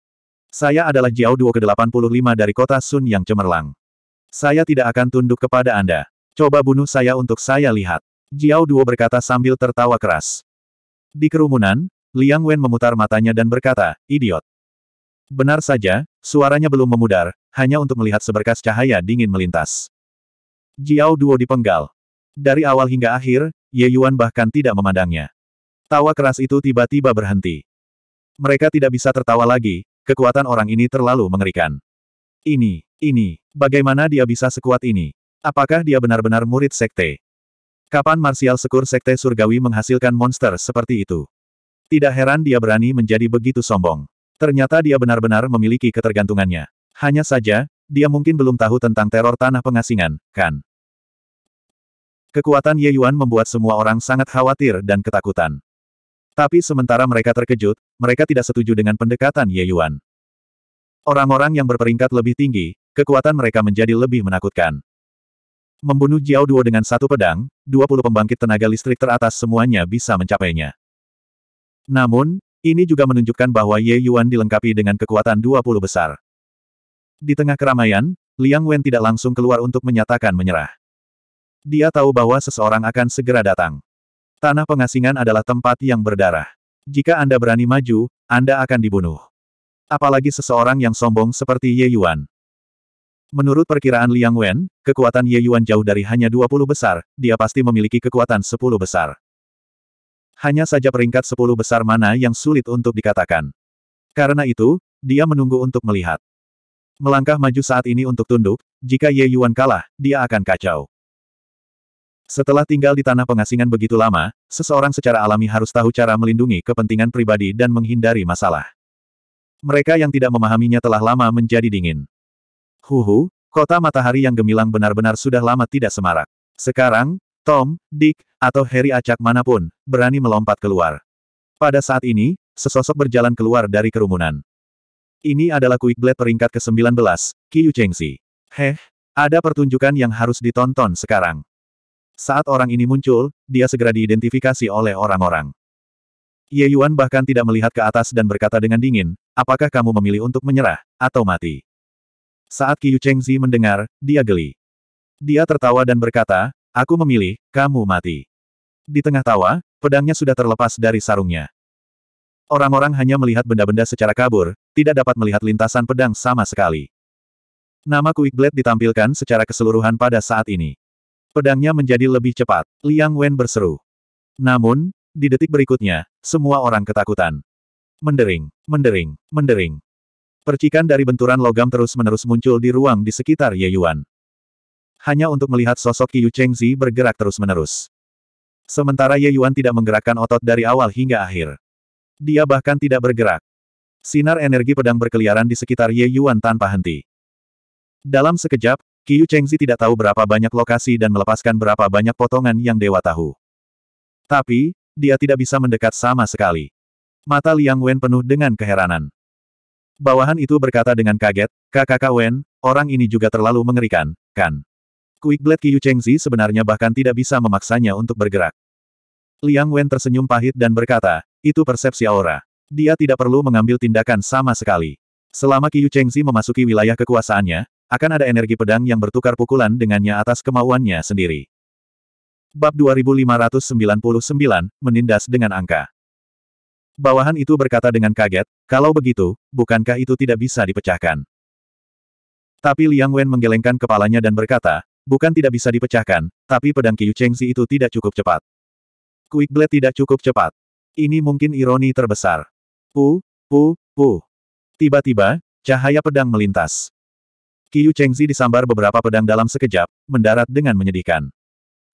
Saya adalah Jiao Duo ke-85 dari kota Sun yang cemerlang. Saya tidak akan tunduk kepada Anda. Coba bunuh saya untuk saya lihat. Jiao Duo berkata sambil tertawa keras. Di kerumunan, Liang Wen memutar matanya dan berkata, idiot. Benar saja, suaranya belum memudar, hanya untuk melihat seberkas cahaya dingin melintas. Jiao Duo dipenggal. Dari awal hingga akhir, Ye Yuan bahkan tidak memandangnya. Tawa keras itu tiba-tiba berhenti. Mereka tidak bisa tertawa lagi, kekuatan orang ini terlalu mengerikan. Ini, ini, bagaimana dia bisa sekuat ini? Apakah dia benar-benar murid sekte? Kapan marsial sekur sekte surgawi menghasilkan monster seperti itu? Tidak heran dia berani menjadi begitu sombong. Ternyata dia benar-benar memiliki ketergantungannya. Hanya saja, dia mungkin belum tahu tentang teror tanah pengasingan, kan? Kekuatan Ye Yuan membuat semua orang sangat khawatir dan ketakutan. Tapi sementara mereka terkejut, mereka tidak setuju dengan pendekatan Ye Yuan. Orang-orang yang berperingkat lebih tinggi, kekuatan mereka menjadi lebih menakutkan. Membunuh Jiao Duo dengan satu pedang, 20 pembangkit tenaga listrik teratas semuanya bisa mencapainya. Namun, ini juga menunjukkan bahwa Ye Yuan dilengkapi dengan kekuatan 20 besar. Di tengah keramaian, Liang Wen tidak langsung keluar untuk menyatakan menyerah. Dia tahu bahwa seseorang akan segera datang. Tanah pengasingan adalah tempat yang berdarah. Jika Anda berani maju, Anda akan dibunuh. Apalagi seseorang yang sombong seperti Ye Yuan. Menurut perkiraan Liang Wen, kekuatan Ye Yuan jauh dari hanya 20 besar, dia pasti memiliki kekuatan 10 besar. Hanya saja peringkat 10 besar mana yang sulit untuk dikatakan. Karena itu, dia menunggu untuk melihat. Melangkah maju saat ini untuk tunduk, jika Ye Yuan kalah, dia akan kacau. Setelah tinggal di tanah pengasingan begitu lama, seseorang secara alami harus tahu cara melindungi kepentingan pribadi dan menghindari masalah. Mereka yang tidak memahaminya telah lama menjadi dingin. Huhu, kota matahari yang gemilang benar-benar sudah lama tidak semarak. Sekarang, Tom, Dick, atau Harry acak manapun, berani melompat keluar. Pada saat ini, sesosok berjalan keluar dari kerumunan. Ini adalah Quick Blade peringkat ke-19, Qiyu Chengxi. Heh, ada pertunjukan yang harus ditonton sekarang. Saat orang ini muncul, dia segera diidentifikasi oleh orang-orang. Ye Yuan bahkan tidak melihat ke atas dan berkata dengan dingin, apakah kamu memilih untuk menyerah, atau mati? Saat Qiu Chengzi mendengar, dia geli. Dia tertawa dan berkata, aku memilih, kamu mati. Di tengah tawa, pedangnya sudah terlepas dari sarungnya. Orang-orang hanya melihat benda-benda secara kabur, tidak dapat melihat lintasan pedang sama sekali. Nama Quick Blade ditampilkan secara keseluruhan pada saat ini pedangnya menjadi lebih cepat. Liang Wen berseru. Namun, di detik berikutnya, semua orang ketakutan. Mendering, mendering, mendering. Percikan dari benturan logam terus-menerus muncul di ruang di sekitar Ye Yuan. Hanya untuk melihat sosok Qiu Chengzi bergerak terus-menerus. Sementara Ye Yuan tidak menggerakkan otot dari awal hingga akhir. Dia bahkan tidak bergerak. Sinar energi pedang berkeliaran di sekitar Ye Yuan tanpa henti. Dalam sekejap, Qiu Chengzi tidak tahu berapa banyak lokasi dan melepaskan berapa banyak potongan yang dewa tahu. Tapi, dia tidak bisa mendekat sama sekali. Mata Liang Wen penuh dengan keheranan. Bawahan itu berkata dengan kaget, kakak Wen, orang ini juga terlalu mengerikan, kan? Quick Blade Qiu Chengzi sebenarnya bahkan tidak bisa memaksanya untuk bergerak. Liang Wen tersenyum pahit dan berkata, itu persepsi aura. Dia tidak perlu mengambil tindakan sama sekali. Selama Qiu Chengzi memasuki wilayah kekuasaannya, akan ada energi pedang yang bertukar pukulan dengannya atas kemauannya sendiri. Bab 2599, menindas dengan angka. Bawahan itu berkata dengan kaget, kalau begitu, bukankah itu tidak bisa dipecahkan? Tapi Liang Wen menggelengkan kepalanya dan berkata, bukan tidak bisa dipecahkan, tapi pedang Qiu Chengzi itu tidak cukup cepat. Quick Blade tidak cukup cepat. Ini mungkin ironi terbesar. Pu, pu, pu. Tiba-tiba, cahaya pedang melintas. Qiu Chengzi disambar beberapa pedang dalam sekejap, mendarat dengan menyedihkan.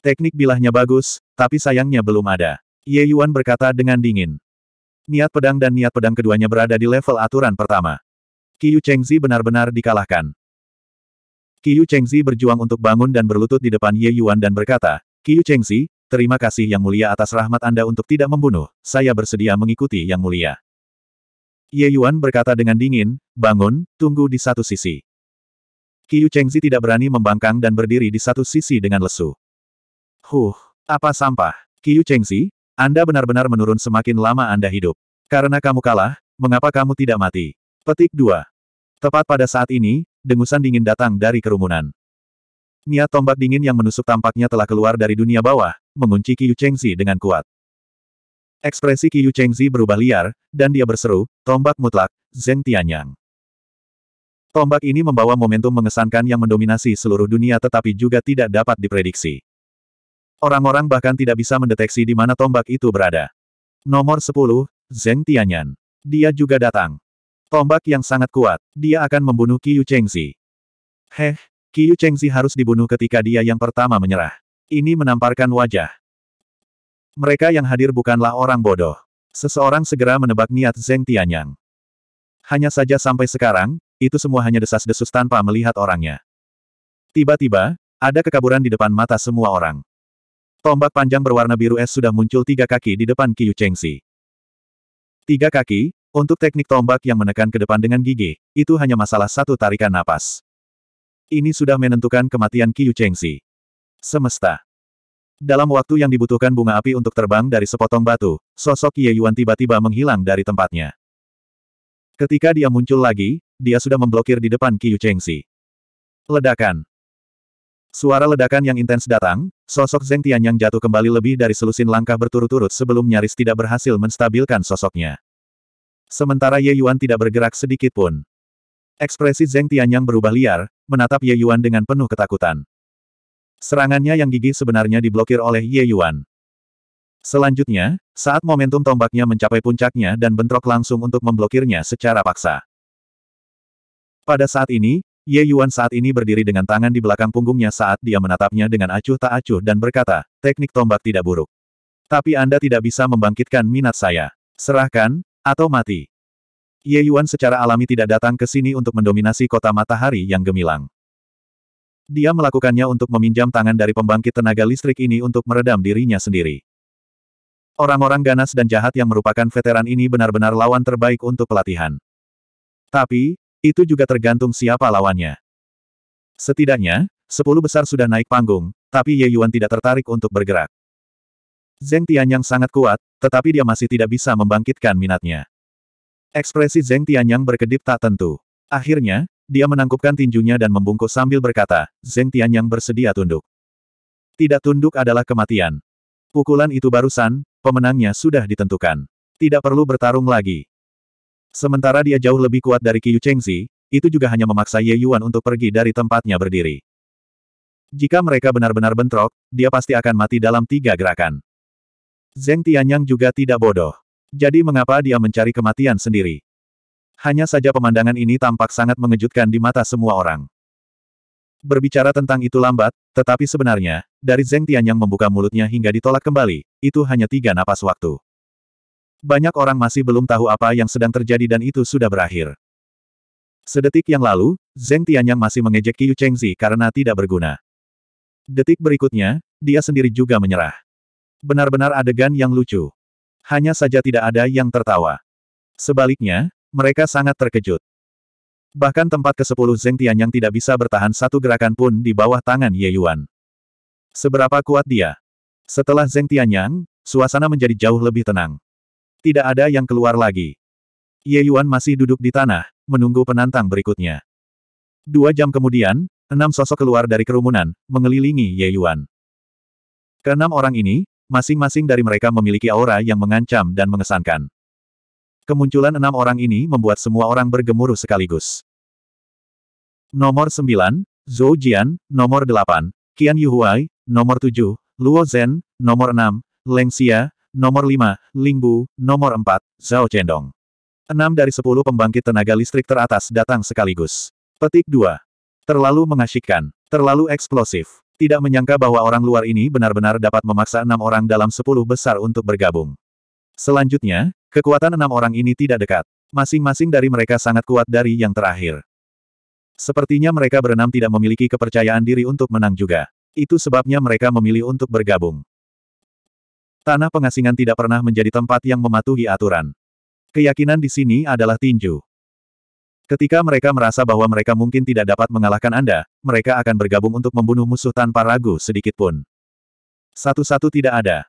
Teknik bilahnya bagus, tapi sayangnya belum ada. Ye Yuan berkata dengan dingin. Niat pedang dan niat pedang keduanya berada di level aturan pertama. Qiu Chengzi benar-benar dikalahkan. Qiu Chengzi berjuang untuk bangun dan berlutut di depan Ye Yuan dan berkata, Qiu Chengzi, terima kasih Yang Mulia atas rahmat Anda untuk tidak membunuh, saya bersedia mengikuti Yang Mulia. Ye Yuan berkata dengan dingin, bangun, tunggu di satu sisi. Qiu Chengzi tidak berani membangkang dan berdiri di satu sisi dengan lesu. Huh, apa sampah? Qiu Chengzi, Anda benar-benar menurun semakin lama Anda hidup. Karena kamu kalah, mengapa kamu tidak mati? Petik 2. Tepat pada saat ini, dengusan dingin datang dari kerumunan. Niat tombak dingin yang menusuk tampaknya telah keluar dari dunia bawah, mengunci Qiu Chengzi dengan kuat. Ekspresi Qiu Chengzi berubah liar, dan dia berseru, tombak mutlak, Zeng Tianyang. Tombak ini membawa momentum mengesankan yang mendominasi seluruh dunia tetapi juga tidak dapat diprediksi. Orang-orang bahkan tidak bisa mendeteksi di mana tombak itu berada. Nomor 10, Zeng Tianyan. Dia juga datang. Tombak yang sangat kuat, dia akan membunuh Qiu Chengzi. Heh, Qiu Chengzi harus dibunuh ketika dia yang pertama menyerah. Ini menamparkan wajah. Mereka yang hadir bukanlah orang bodoh. Seseorang segera menebak niat Zeng Tianyang. Hanya saja sampai sekarang, itu semua hanya desas-desus tanpa melihat orangnya. Tiba-tiba, ada kekaburan di depan mata semua orang. Tombak panjang berwarna biru es sudah muncul tiga kaki di depan Qiu Chengxi. Tiga kaki, untuk teknik tombak yang menekan ke depan dengan gigi, itu hanya masalah satu tarikan napas. Ini sudah menentukan kematian Qiu Chengxi. Semesta. Dalam waktu yang dibutuhkan bunga api untuk terbang dari sepotong batu, sosok Ye Yuan tiba-tiba menghilang dari tempatnya. Ketika dia muncul lagi, dia sudah memblokir di depan Qiyu Chengzi. Ledakan. Suara ledakan yang intens datang, sosok Zeng yang jatuh kembali lebih dari selusin langkah berturut-turut sebelum nyaris tidak berhasil menstabilkan sosoknya. Sementara Ye Yuan tidak bergerak sedikit pun. Ekspresi Zeng yang berubah liar, menatap Ye Yuan dengan penuh ketakutan. Serangannya yang gigih sebenarnya diblokir oleh Ye Yuan. Selanjutnya, saat momentum tombaknya mencapai puncaknya dan bentrok langsung untuk memblokirnya secara paksa. Pada saat ini, Ye Yuan saat ini berdiri dengan tangan di belakang punggungnya saat dia menatapnya dengan acuh tak acuh dan berkata, teknik tombak tidak buruk. Tapi Anda tidak bisa membangkitkan minat saya. Serahkan, atau mati. Ye Yuan secara alami tidak datang ke sini untuk mendominasi kota matahari yang gemilang. Dia melakukannya untuk meminjam tangan dari pembangkit tenaga listrik ini untuk meredam dirinya sendiri. Orang-orang ganas dan jahat yang merupakan veteran ini benar-benar lawan terbaik untuk pelatihan. Tapi, itu juga tergantung siapa lawannya. Setidaknya, sepuluh besar sudah naik panggung, tapi Ye Yuan tidak tertarik untuk bergerak. Zeng Tianyang sangat kuat, tetapi dia masih tidak bisa membangkitkan minatnya. Ekspresi Zeng Tianyang berkedip tak tentu. Akhirnya, dia menangkupkan tinjunya dan membungkuk sambil berkata, Zeng Tianyang bersedia tunduk. Tidak tunduk adalah kematian. Pukulan itu barusan, pemenangnya sudah ditentukan. Tidak perlu bertarung lagi. Sementara dia jauh lebih kuat dari Qiyu Chengzi, itu juga hanya memaksa Ye Yuan untuk pergi dari tempatnya berdiri. Jika mereka benar-benar bentrok, dia pasti akan mati dalam tiga gerakan. Zeng Tianyang juga tidak bodoh. Jadi mengapa dia mencari kematian sendiri? Hanya saja pemandangan ini tampak sangat mengejutkan di mata semua orang. Berbicara tentang itu lambat, tetapi sebenarnya, dari Zeng Tianyang membuka mulutnya hingga ditolak kembali, itu hanya tiga napas waktu. Banyak orang masih belum tahu apa yang sedang terjadi dan itu sudah berakhir. Sedetik yang lalu, Zeng Tianyang masih mengejek Qiu Chengzi karena tidak berguna. Detik berikutnya, dia sendiri juga menyerah. Benar-benar adegan yang lucu. Hanya saja tidak ada yang tertawa. Sebaliknya, mereka sangat terkejut. Bahkan tempat ke-10 Zeng Tianyang tidak bisa bertahan satu gerakan pun di bawah tangan Ye Yuan. Seberapa kuat dia? Setelah Zeng Tianyang, suasana menjadi jauh lebih tenang. Tidak ada yang keluar lagi. Ye Yuan masih duduk di tanah, menunggu penantang berikutnya. Dua jam kemudian, enam sosok keluar dari kerumunan, mengelilingi Ye Yuan. Keenam orang ini, masing-masing dari mereka memiliki aura yang mengancam dan mengesankan. Kemunculan enam orang ini membuat semua orang bergemuruh sekaligus. Nomor 9, Zhou Jian, nomor 8, Qian Yuhuai, nomor 7, Luo Zhen, nomor 6, Leng Xia, nomor 5, Lingbu, nomor 4, Zhao Chendong. 6 dari 10 pembangkit tenaga listrik teratas datang sekaligus. Petik 2. Terlalu mengasyikkan, terlalu eksplosif. Tidak menyangka bahwa orang luar ini benar-benar dapat memaksa enam orang dalam sepuluh besar untuk bergabung. Selanjutnya, kekuatan enam orang ini tidak dekat. Masing-masing dari mereka sangat kuat dari yang terakhir. Sepertinya mereka berenam tidak memiliki kepercayaan diri untuk menang juga. Itu sebabnya mereka memilih untuk bergabung. Tanah pengasingan tidak pernah menjadi tempat yang mematuhi aturan. Keyakinan di sini adalah tinju. Ketika mereka merasa bahwa mereka mungkin tidak dapat mengalahkan Anda, mereka akan bergabung untuk membunuh musuh tanpa ragu sedikitpun. Satu-satu tidak ada.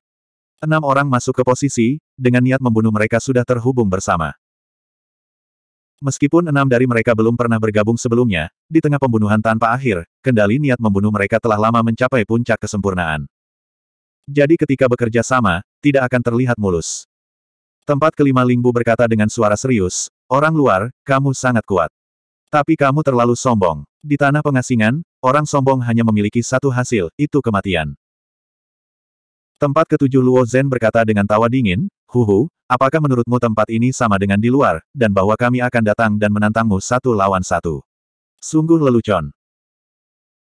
Enam orang masuk ke posisi, dengan niat membunuh mereka sudah terhubung bersama. Meskipun enam dari mereka belum pernah bergabung sebelumnya, di tengah pembunuhan tanpa akhir, kendali niat membunuh mereka telah lama mencapai puncak kesempurnaan. Jadi ketika bekerja sama, tidak akan terlihat mulus. Tempat kelima Lingbu berkata dengan suara serius, Orang luar, kamu sangat kuat. Tapi kamu terlalu sombong. Di tanah pengasingan, orang sombong hanya memiliki satu hasil, itu kematian. Tempat ketujuh Luo Zhen berkata dengan tawa dingin, Huhu, apakah menurutmu tempat ini sama dengan di luar, dan bahwa kami akan datang dan menantangmu satu lawan satu? Sungguh lelucon.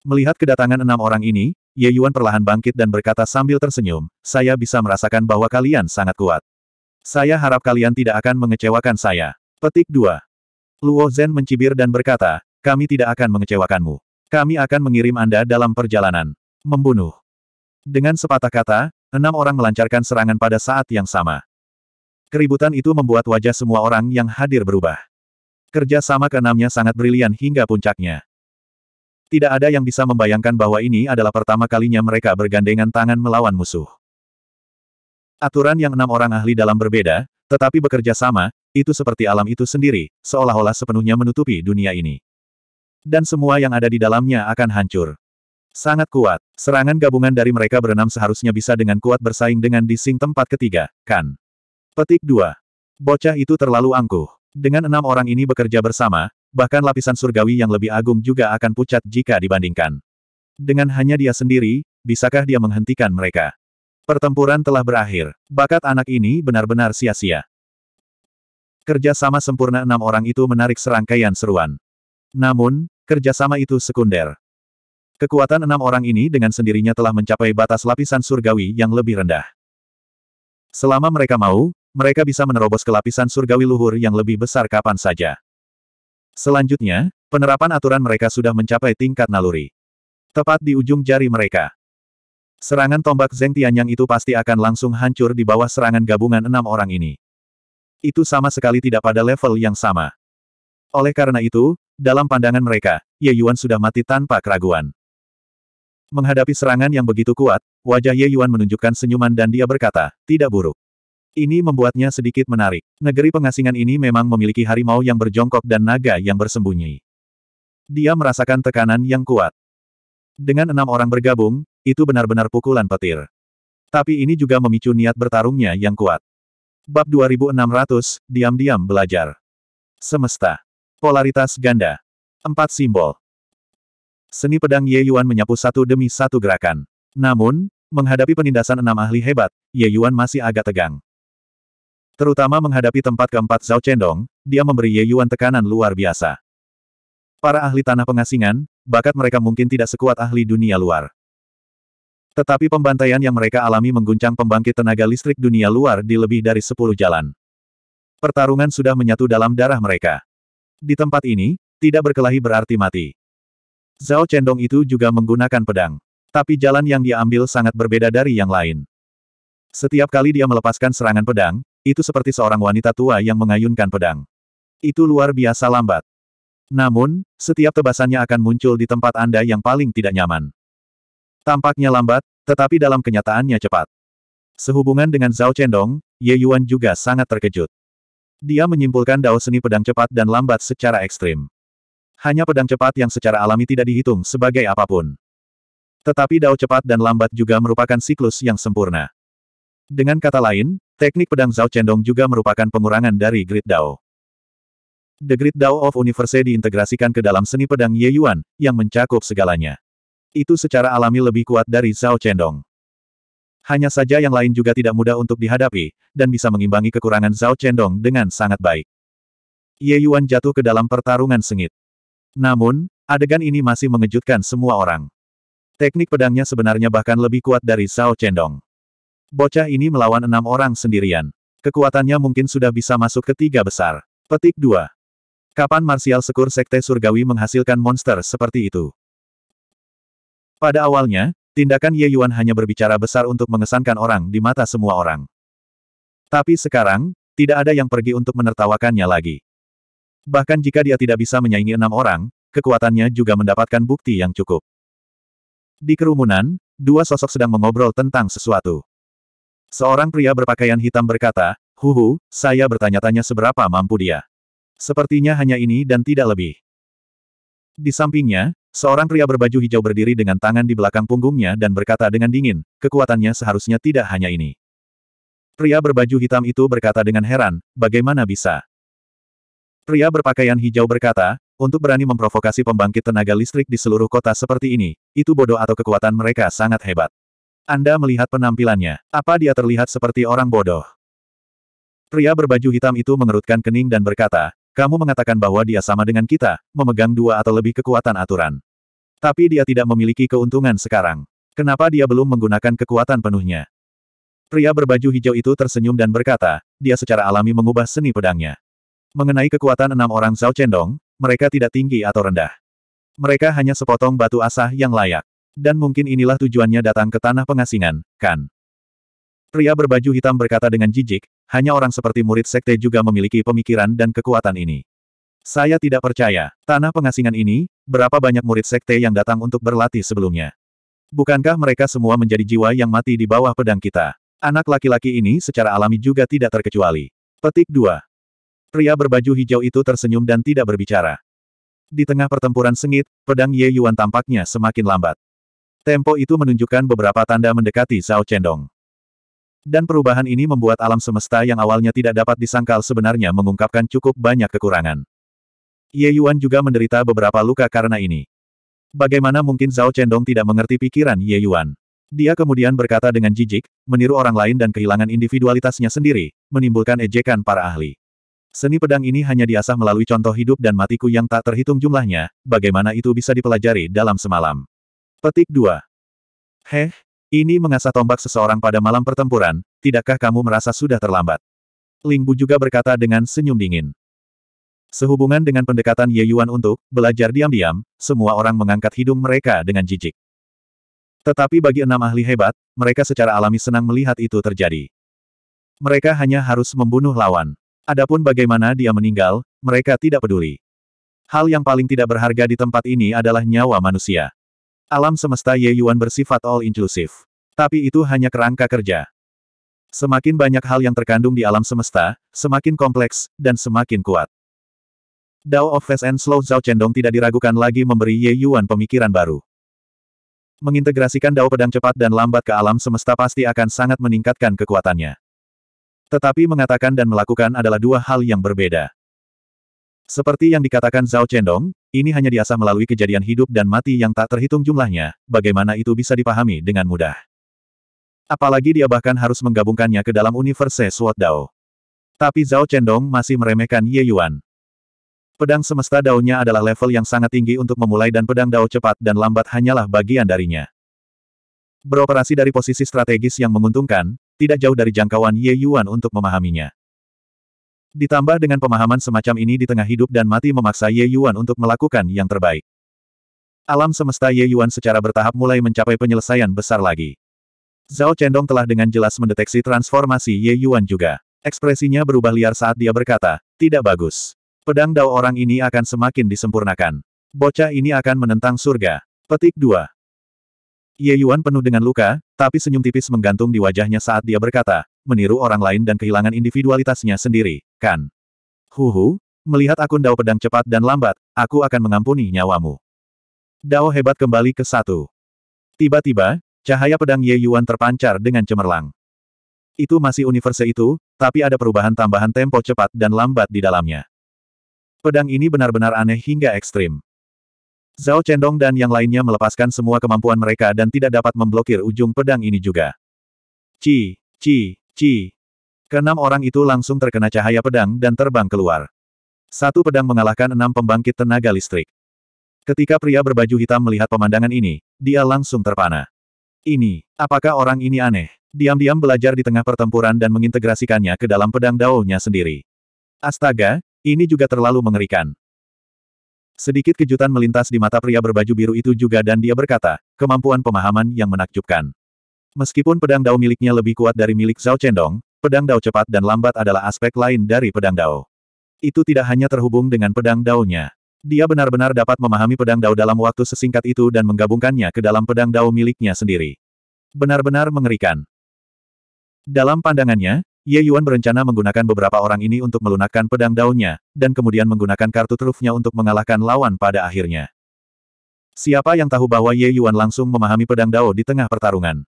Melihat kedatangan enam orang ini, Ye Yuan perlahan bangkit dan berkata sambil tersenyum, saya bisa merasakan bahwa kalian sangat kuat. Saya harap kalian tidak akan mengecewakan saya. Petik 2. Luo Zhen mencibir dan berkata, kami tidak akan mengecewakanmu. Kami akan mengirim Anda dalam perjalanan. Membunuh. Dengan sepatah kata, enam orang melancarkan serangan pada saat yang sama. Keributan itu membuat wajah semua orang yang hadir berubah. Kerja sama keenamnya sangat brilian hingga puncaknya. Tidak ada yang bisa membayangkan bahwa ini adalah pertama kalinya mereka bergandengan tangan melawan musuh. Aturan yang enam orang ahli dalam berbeda, tetapi bekerja sama, itu seperti alam itu sendiri, seolah-olah sepenuhnya menutupi dunia ini. Dan semua yang ada di dalamnya akan hancur. Sangat kuat, serangan gabungan dari mereka berenam seharusnya bisa dengan kuat bersaing dengan dising tempat ketiga, kan? Petik 2. Bocah itu terlalu angkuh. Dengan enam orang ini bekerja bersama, bahkan lapisan surgawi yang lebih agung juga akan pucat jika dibandingkan. Dengan hanya dia sendiri, bisakah dia menghentikan mereka? Pertempuran telah berakhir. Bakat anak ini benar-benar sia-sia. Kerjasama sempurna enam orang itu menarik serangkaian seruan. Namun, kerjasama itu sekunder. Kekuatan enam orang ini dengan sendirinya telah mencapai batas lapisan surgawi yang lebih rendah. Selama mereka mau, mereka bisa menerobos ke lapisan surgawi luhur yang lebih besar kapan saja. Selanjutnya, penerapan aturan mereka sudah mencapai tingkat naluri. Tepat di ujung jari mereka. Serangan tombak Zeng Tianyang itu pasti akan langsung hancur di bawah serangan gabungan enam orang ini. Itu sama sekali tidak pada level yang sama. Oleh karena itu, dalam pandangan mereka, Ye Yuan sudah mati tanpa keraguan. Menghadapi serangan yang begitu kuat, wajah Ye Yuan menunjukkan senyuman dan dia berkata, tidak buruk. Ini membuatnya sedikit menarik. Negeri pengasingan ini memang memiliki harimau yang berjongkok dan naga yang bersembunyi. Dia merasakan tekanan yang kuat. Dengan enam orang bergabung, itu benar-benar pukulan petir. Tapi ini juga memicu niat bertarungnya yang kuat. Bab 2600, Diam-Diam Belajar. Semesta. Polaritas ganda. Empat simbol. Seni pedang Ye Yuan menyapu satu demi satu gerakan. Namun, menghadapi penindasan enam ahli hebat, Ye Yuan masih agak tegang. Terutama menghadapi tempat keempat Zhao Chendong, dia memberi Ye Yuan tekanan luar biasa. Para ahli tanah pengasingan, bakat mereka mungkin tidak sekuat ahli dunia luar. Tetapi pembantaian yang mereka alami mengguncang pembangkit tenaga listrik dunia luar di lebih dari sepuluh jalan. Pertarungan sudah menyatu dalam darah mereka. Di tempat ini, tidak berkelahi berarti mati. Zhao Chendong itu juga menggunakan pedang. Tapi jalan yang dia ambil sangat berbeda dari yang lain. Setiap kali dia melepaskan serangan pedang, itu seperti seorang wanita tua yang mengayunkan pedang. Itu luar biasa lambat. Namun, setiap tebasannya akan muncul di tempat Anda yang paling tidak nyaman. Tampaknya lambat, tetapi dalam kenyataannya cepat. Sehubungan dengan Zhao Chendong, Ye Yuan juga sangat terkejut. Dia menyimpulkan dao seni pedang cepat dan lambat secara ekstrim. Hanya pedang cepat yang secara alami tidak dihitung sebagai apapun. Tetapi dao cepat dan lambat juga merupakan siklus yang sempurna. Dengan kata lain, Teknik pedang Zhao Chendong juga merupakan pengurangan dari Great Dao. The Great Dao of Universe diintegrasikan ke dalam seni pedang Ye Yuan, yang mencakup segalanya. Itu secara alami lebih kuat dari Zhao Chendong. Hanya saja yang lain juga tidak mudah untuk dihadapi, dan bisa mengimbangi kekurangan Zhao Chendong dengan sangat baik. Ye Yuan jatuh ke dalam pertarungan sengit. Namun, adegan ini masih mengejutkan semua orang. Teknik pedangnya sebenarnya bahkan lebih kuat dari Zhao Chendong. Bocah ini melawan enam orang sendirian. Kekuatannya mungkin sudah bisa masuk ke tiga besar. Petik 2. Kapan Marsial Sekur Sekte Surgawi menghasilkan monster seperti itu? Pada awalnya, tindakan Ye Yuan hanya berbicara besar untuk mengesankan orang di mata semua orang. Tapi sekarang, tidak ada yang pergi untuk menertawakannya lagi. Bahkan jika dia tidak bisa menyaingi enam orang, kekuatannya juga mendapatkan bukti yang cukup. Di kerumunan, dua sosok sedang mengobrol tentang sesuatu. Seorang pria berpakaian hitam berkata, Huhu, saya bertanya-tanya seberapa mampu dia. Sepertinya hanya ini dan tidak lebih. Di sampingnya, seorang pria berbaju hijau berdiri dengan tangan di belakang punggungnya dan berkata dengan dingin, kekuatannya seharusnya tidak hanya ini. Pria berbaju hitam itu berkata dengan heran, bagaimana bisa? Pria berpakaian hijau berkata, untuk berani memprovokasi pembangkit tenaga listrik di seluruh kota seperti ini, itu bodoh atau kekuatan mereka sangat hebat. Anda melihat penampilannya. Apa dia terlihat seperti orang bodoh? Pria berbaju hitam itu mengerutkan kening dan berkata, kamu mengatakan bahwa dia sama dengan kita, memegang dua atau lebih kekuatan aturan. Tapi dia tidak memiliki keuntungan sekarang. Kenapa dia belum menggunakan kekuatan penuhnya? Pria berbaju hijau itu tersenyum dan berkata, dia secara alami mengubah seni pedangnya. Mengenai kekuatan enam orang Zhao Cendong, mereka tidak tinggi atau rendah. Mereka hanya sepotong batu asah yang layak. Dan mungkin inilah tujuannya datang ke tanah pengasingan, kan? Pria berbaju hitam berkata dengan jijik, hanya orang seperti murid sekte juga memiliki pemikiran dan kekuatan ini. Saya tidak percaya, tanah pengasingan ini, berapa banyak murid sekte yang datang untuk berlatih sebelumnya. Bukankah mereka semua menjadi jiwa yang mati di bawah pedang kita? Anak laki-laki ini secara alami juga tidak terkecuali. Petik 2. Pria berbaju hijau itu tersenyum dan tidak berbicara. Di tengah pertempuran sengit, pedang Ye Yuan tampaknya semakin lambat. Tempo itu menunjukkan beberapa tanda mendekati Zhao Chendong. Dan perubahan ini membuat alam semesta yang awalnya tidak dapat disangkal sebenarnya mengungkapkan cukup banyak kekurangan. Ye Yuan juga menderita beberapa luka karena ini. Bagaimana mungkin Zhao Chendong tidak mengerti pikiran Ye Yuan? Dia kemudian berkata dengan jijik, meniru orang lain dan kehilangan individualitasnya sendiri, menimbulkan ejekan para ahli. Seni pedang ini hanya diasah melalui contoh hidup dan matiku yang tak terhitung jumlahnya, bagaimana itu bisa dipelajari dalam semalam. Petik 2. Heh, ini mengasah tombak seseorang pada malam pertempuran, tidakkah kamu merasa sudah terlambat? Ling Bu juga berkata dengan senyum dingin. Sehubungan dengan pendekatan Ye Yuan untuk belajar diam-diam, semua orang mengangkat hidung mereka dengan jijik. Tetapi bagi enam ahli hebat, mereka secara alami senang melihat itu terjadi. Mereka hanya harus membunuh lawan. Adapun bagaimana dia meninggal, mereka tidak peduli. Hal yang paling tidak berharga di tempat ini adalah nyawa manusia. Alam semesta Ye Yuan bersifat all-inclusive. Tapi itu hanya kerangka kerja. Semakin banyak hal yang terkandung di alam semesta, semakin kompleks, dan semakin kuat. Dao of Fast and Slow Zhao Chendong tidak diragukan lagi memberi Ye Yuan pemikiran baru. Mengintegrasikan Dao pedang cepat dan lambat ke alam semesta pasti akan sangat meningkatkan kekuatannya. Tetapi mengatakan dan melakukan adalah dua hal yang berbeda. Seperti yang dikatakan Zhao Chendong, ini hanya diasah melalui kejadian hidup dan mati yang tak terhitung jumlahnya, bagaimana itu bisa dipahami dengan mudah. Apalagi dia bahkan harus menggabungkannya ke dalam universe Sword Dao. Tapi Zhao Chendong masih meremehkan Ye Yuan. Pedang semesta daunnya adalah level yang sangat tinggi untuk memulai dan pedang dao cepat dan lambat hanyalah bagian darinya. Beroperasi dari posisi strategis yang menguntungkan, tidak jauh dari jangkauan Ye Yuan untuk memahaminya. Ditambah dengan pemahaman semacam ini di tengah hidup dan mati memaksa Ye Yuan untuk melakukan yang terbaik. Alam semesta Ye Yuan secara bertahap mulai mencapai penyelesaian besar lagi. Zhao Chendong telah dengan jelas mendeteksi transformasi Ye Yuan juga. Ekspresinya berubah liar saat dia berkata, tidak bagus. Pedang dao orang ini akan semakin disempurnakan. Bocah ini akan menentang surga. Petik 2. Ye Yuan penuh dengan luka, tapi senyum tipis menggantung di wajahnya saat dia berkata, meniru orang lain dan kehilangan individualitasnya sendiri, kan? Huhu, melihat akun Dao pedang cepat dan lambat, aku akan mengampuni nyawamu. Dao hebat kembali ke satu. Tiba-tiba, cahaya pedang Ye Yuan terpancar dengan cemerlang. Itu masih universe itu, tapi ada perubahan tambahan tempo cepat dan lambat di dalamnya. Pedang ini benar-benar aneh hingga ekstrim. Zhao Chendong dan yang lainnya melepaskan semua kemampuan mereka dan tidak dapat memblokir ujung pedang ini juga. Ci, ci, Ci. Keenam orang itu langsung terkena cahaya pedang dan terbang keluar. Satu pedang mengalahkan enam pembangkit tenaga listrik. Ketika pria berbaju hitam melihat pemandangan ini, dia langsung terpana. Ini, apakah orang ini aneh? Diam-diam belajar di tengah pertempuran dan mengintegrasikannya ke dalam pedang daunnya sendiri. Astaga, ini juga terlalu mengerikan. Sedikit kejutan melintas di mata pria berbaju biru itu juga dan dia berkata, kemampuan pemahaman yang menakjubkan. Meskipun pedang Dao miliknya lebih kuat dari milik Zhao Chendong, pedang Dao cepat dan lambat adalah aspek lain dari pedang Dao. Itu tidak hanya terhubung dengan pedang Dao-nya. Dia benar-benar dapat memahami pedang Dao dalam waktu sesingkat itu dan menggabungkannya ke dalam pedang Dao miliknya sendiri. Benar-benar mengerikan. Dalam pandangannya, Ye Yuan berencana menggunakan beberapa orang ini untuk melunakkan pedang dao dan kemudian menggunakan kartu trufnya untuk mengalahkan lawan pada akhirnya. Siapa yang tahu bahwa Ye Yuan langsung memahami pedang Dao di tengah pertarungan?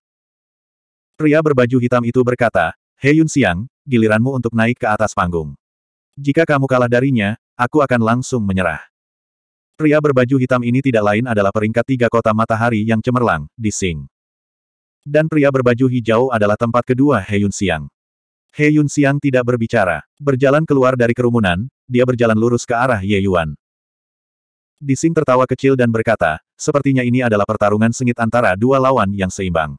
Pria berbaju hitam itu berkata, Hei Yun Xiang, giliranmu untuk naik ke atas panggung. Jika kamu kalah darinya, aku akan langsung menyerah. Pria berbaju hitam ini tidak lain adalah peringkat tiga kota matahari yang cemerlang, di Sing. Dan pria berbaju hijau adalah tempat kedua Hei Yun Xiang. Hei Yun Xiang tidak berbicara. Berjalan keluar dari kerumunan, dia berjalan lurus ke arah Ye Yuan. Di Sing tertawa kecil dan berkata, sepertinya ini adalah pertarungan sengit antara dua lawan yang seimbang.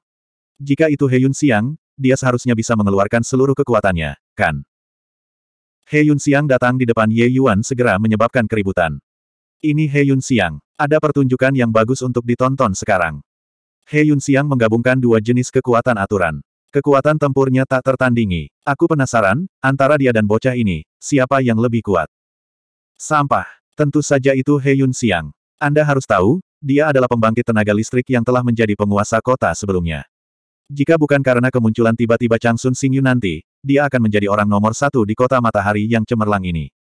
Jika itu He Yun Siang, dia seharusnya bisa mengeluarkan seluruh kekuatannya, kan? He Yun Siang datang di depan Ye Yuan segera menyebabkan keributan. Ini He Yun Siang. Ada pertunjukan yang bagus untuk ditonton sekarang. He Yun Siang menggabungkan dua jenis kekuatan aturan. Kekuatan tempurnya tak tertandingi. Aku penasaran, antara dia dan bocah ini, siapa yang lebih kuat? Sampah. Tentu saja itu He Yun Siang. Anda harus tahu, dia adalah pembangkit tenaga listrik yang telah menjadi penguasa kota sebelumnya. Jika bukan karena kemunculan tiba-tiba Chang Sun Xingyu nanti, dia akan menjadi orang nomor satu di kota matahari yang cemerlang ini.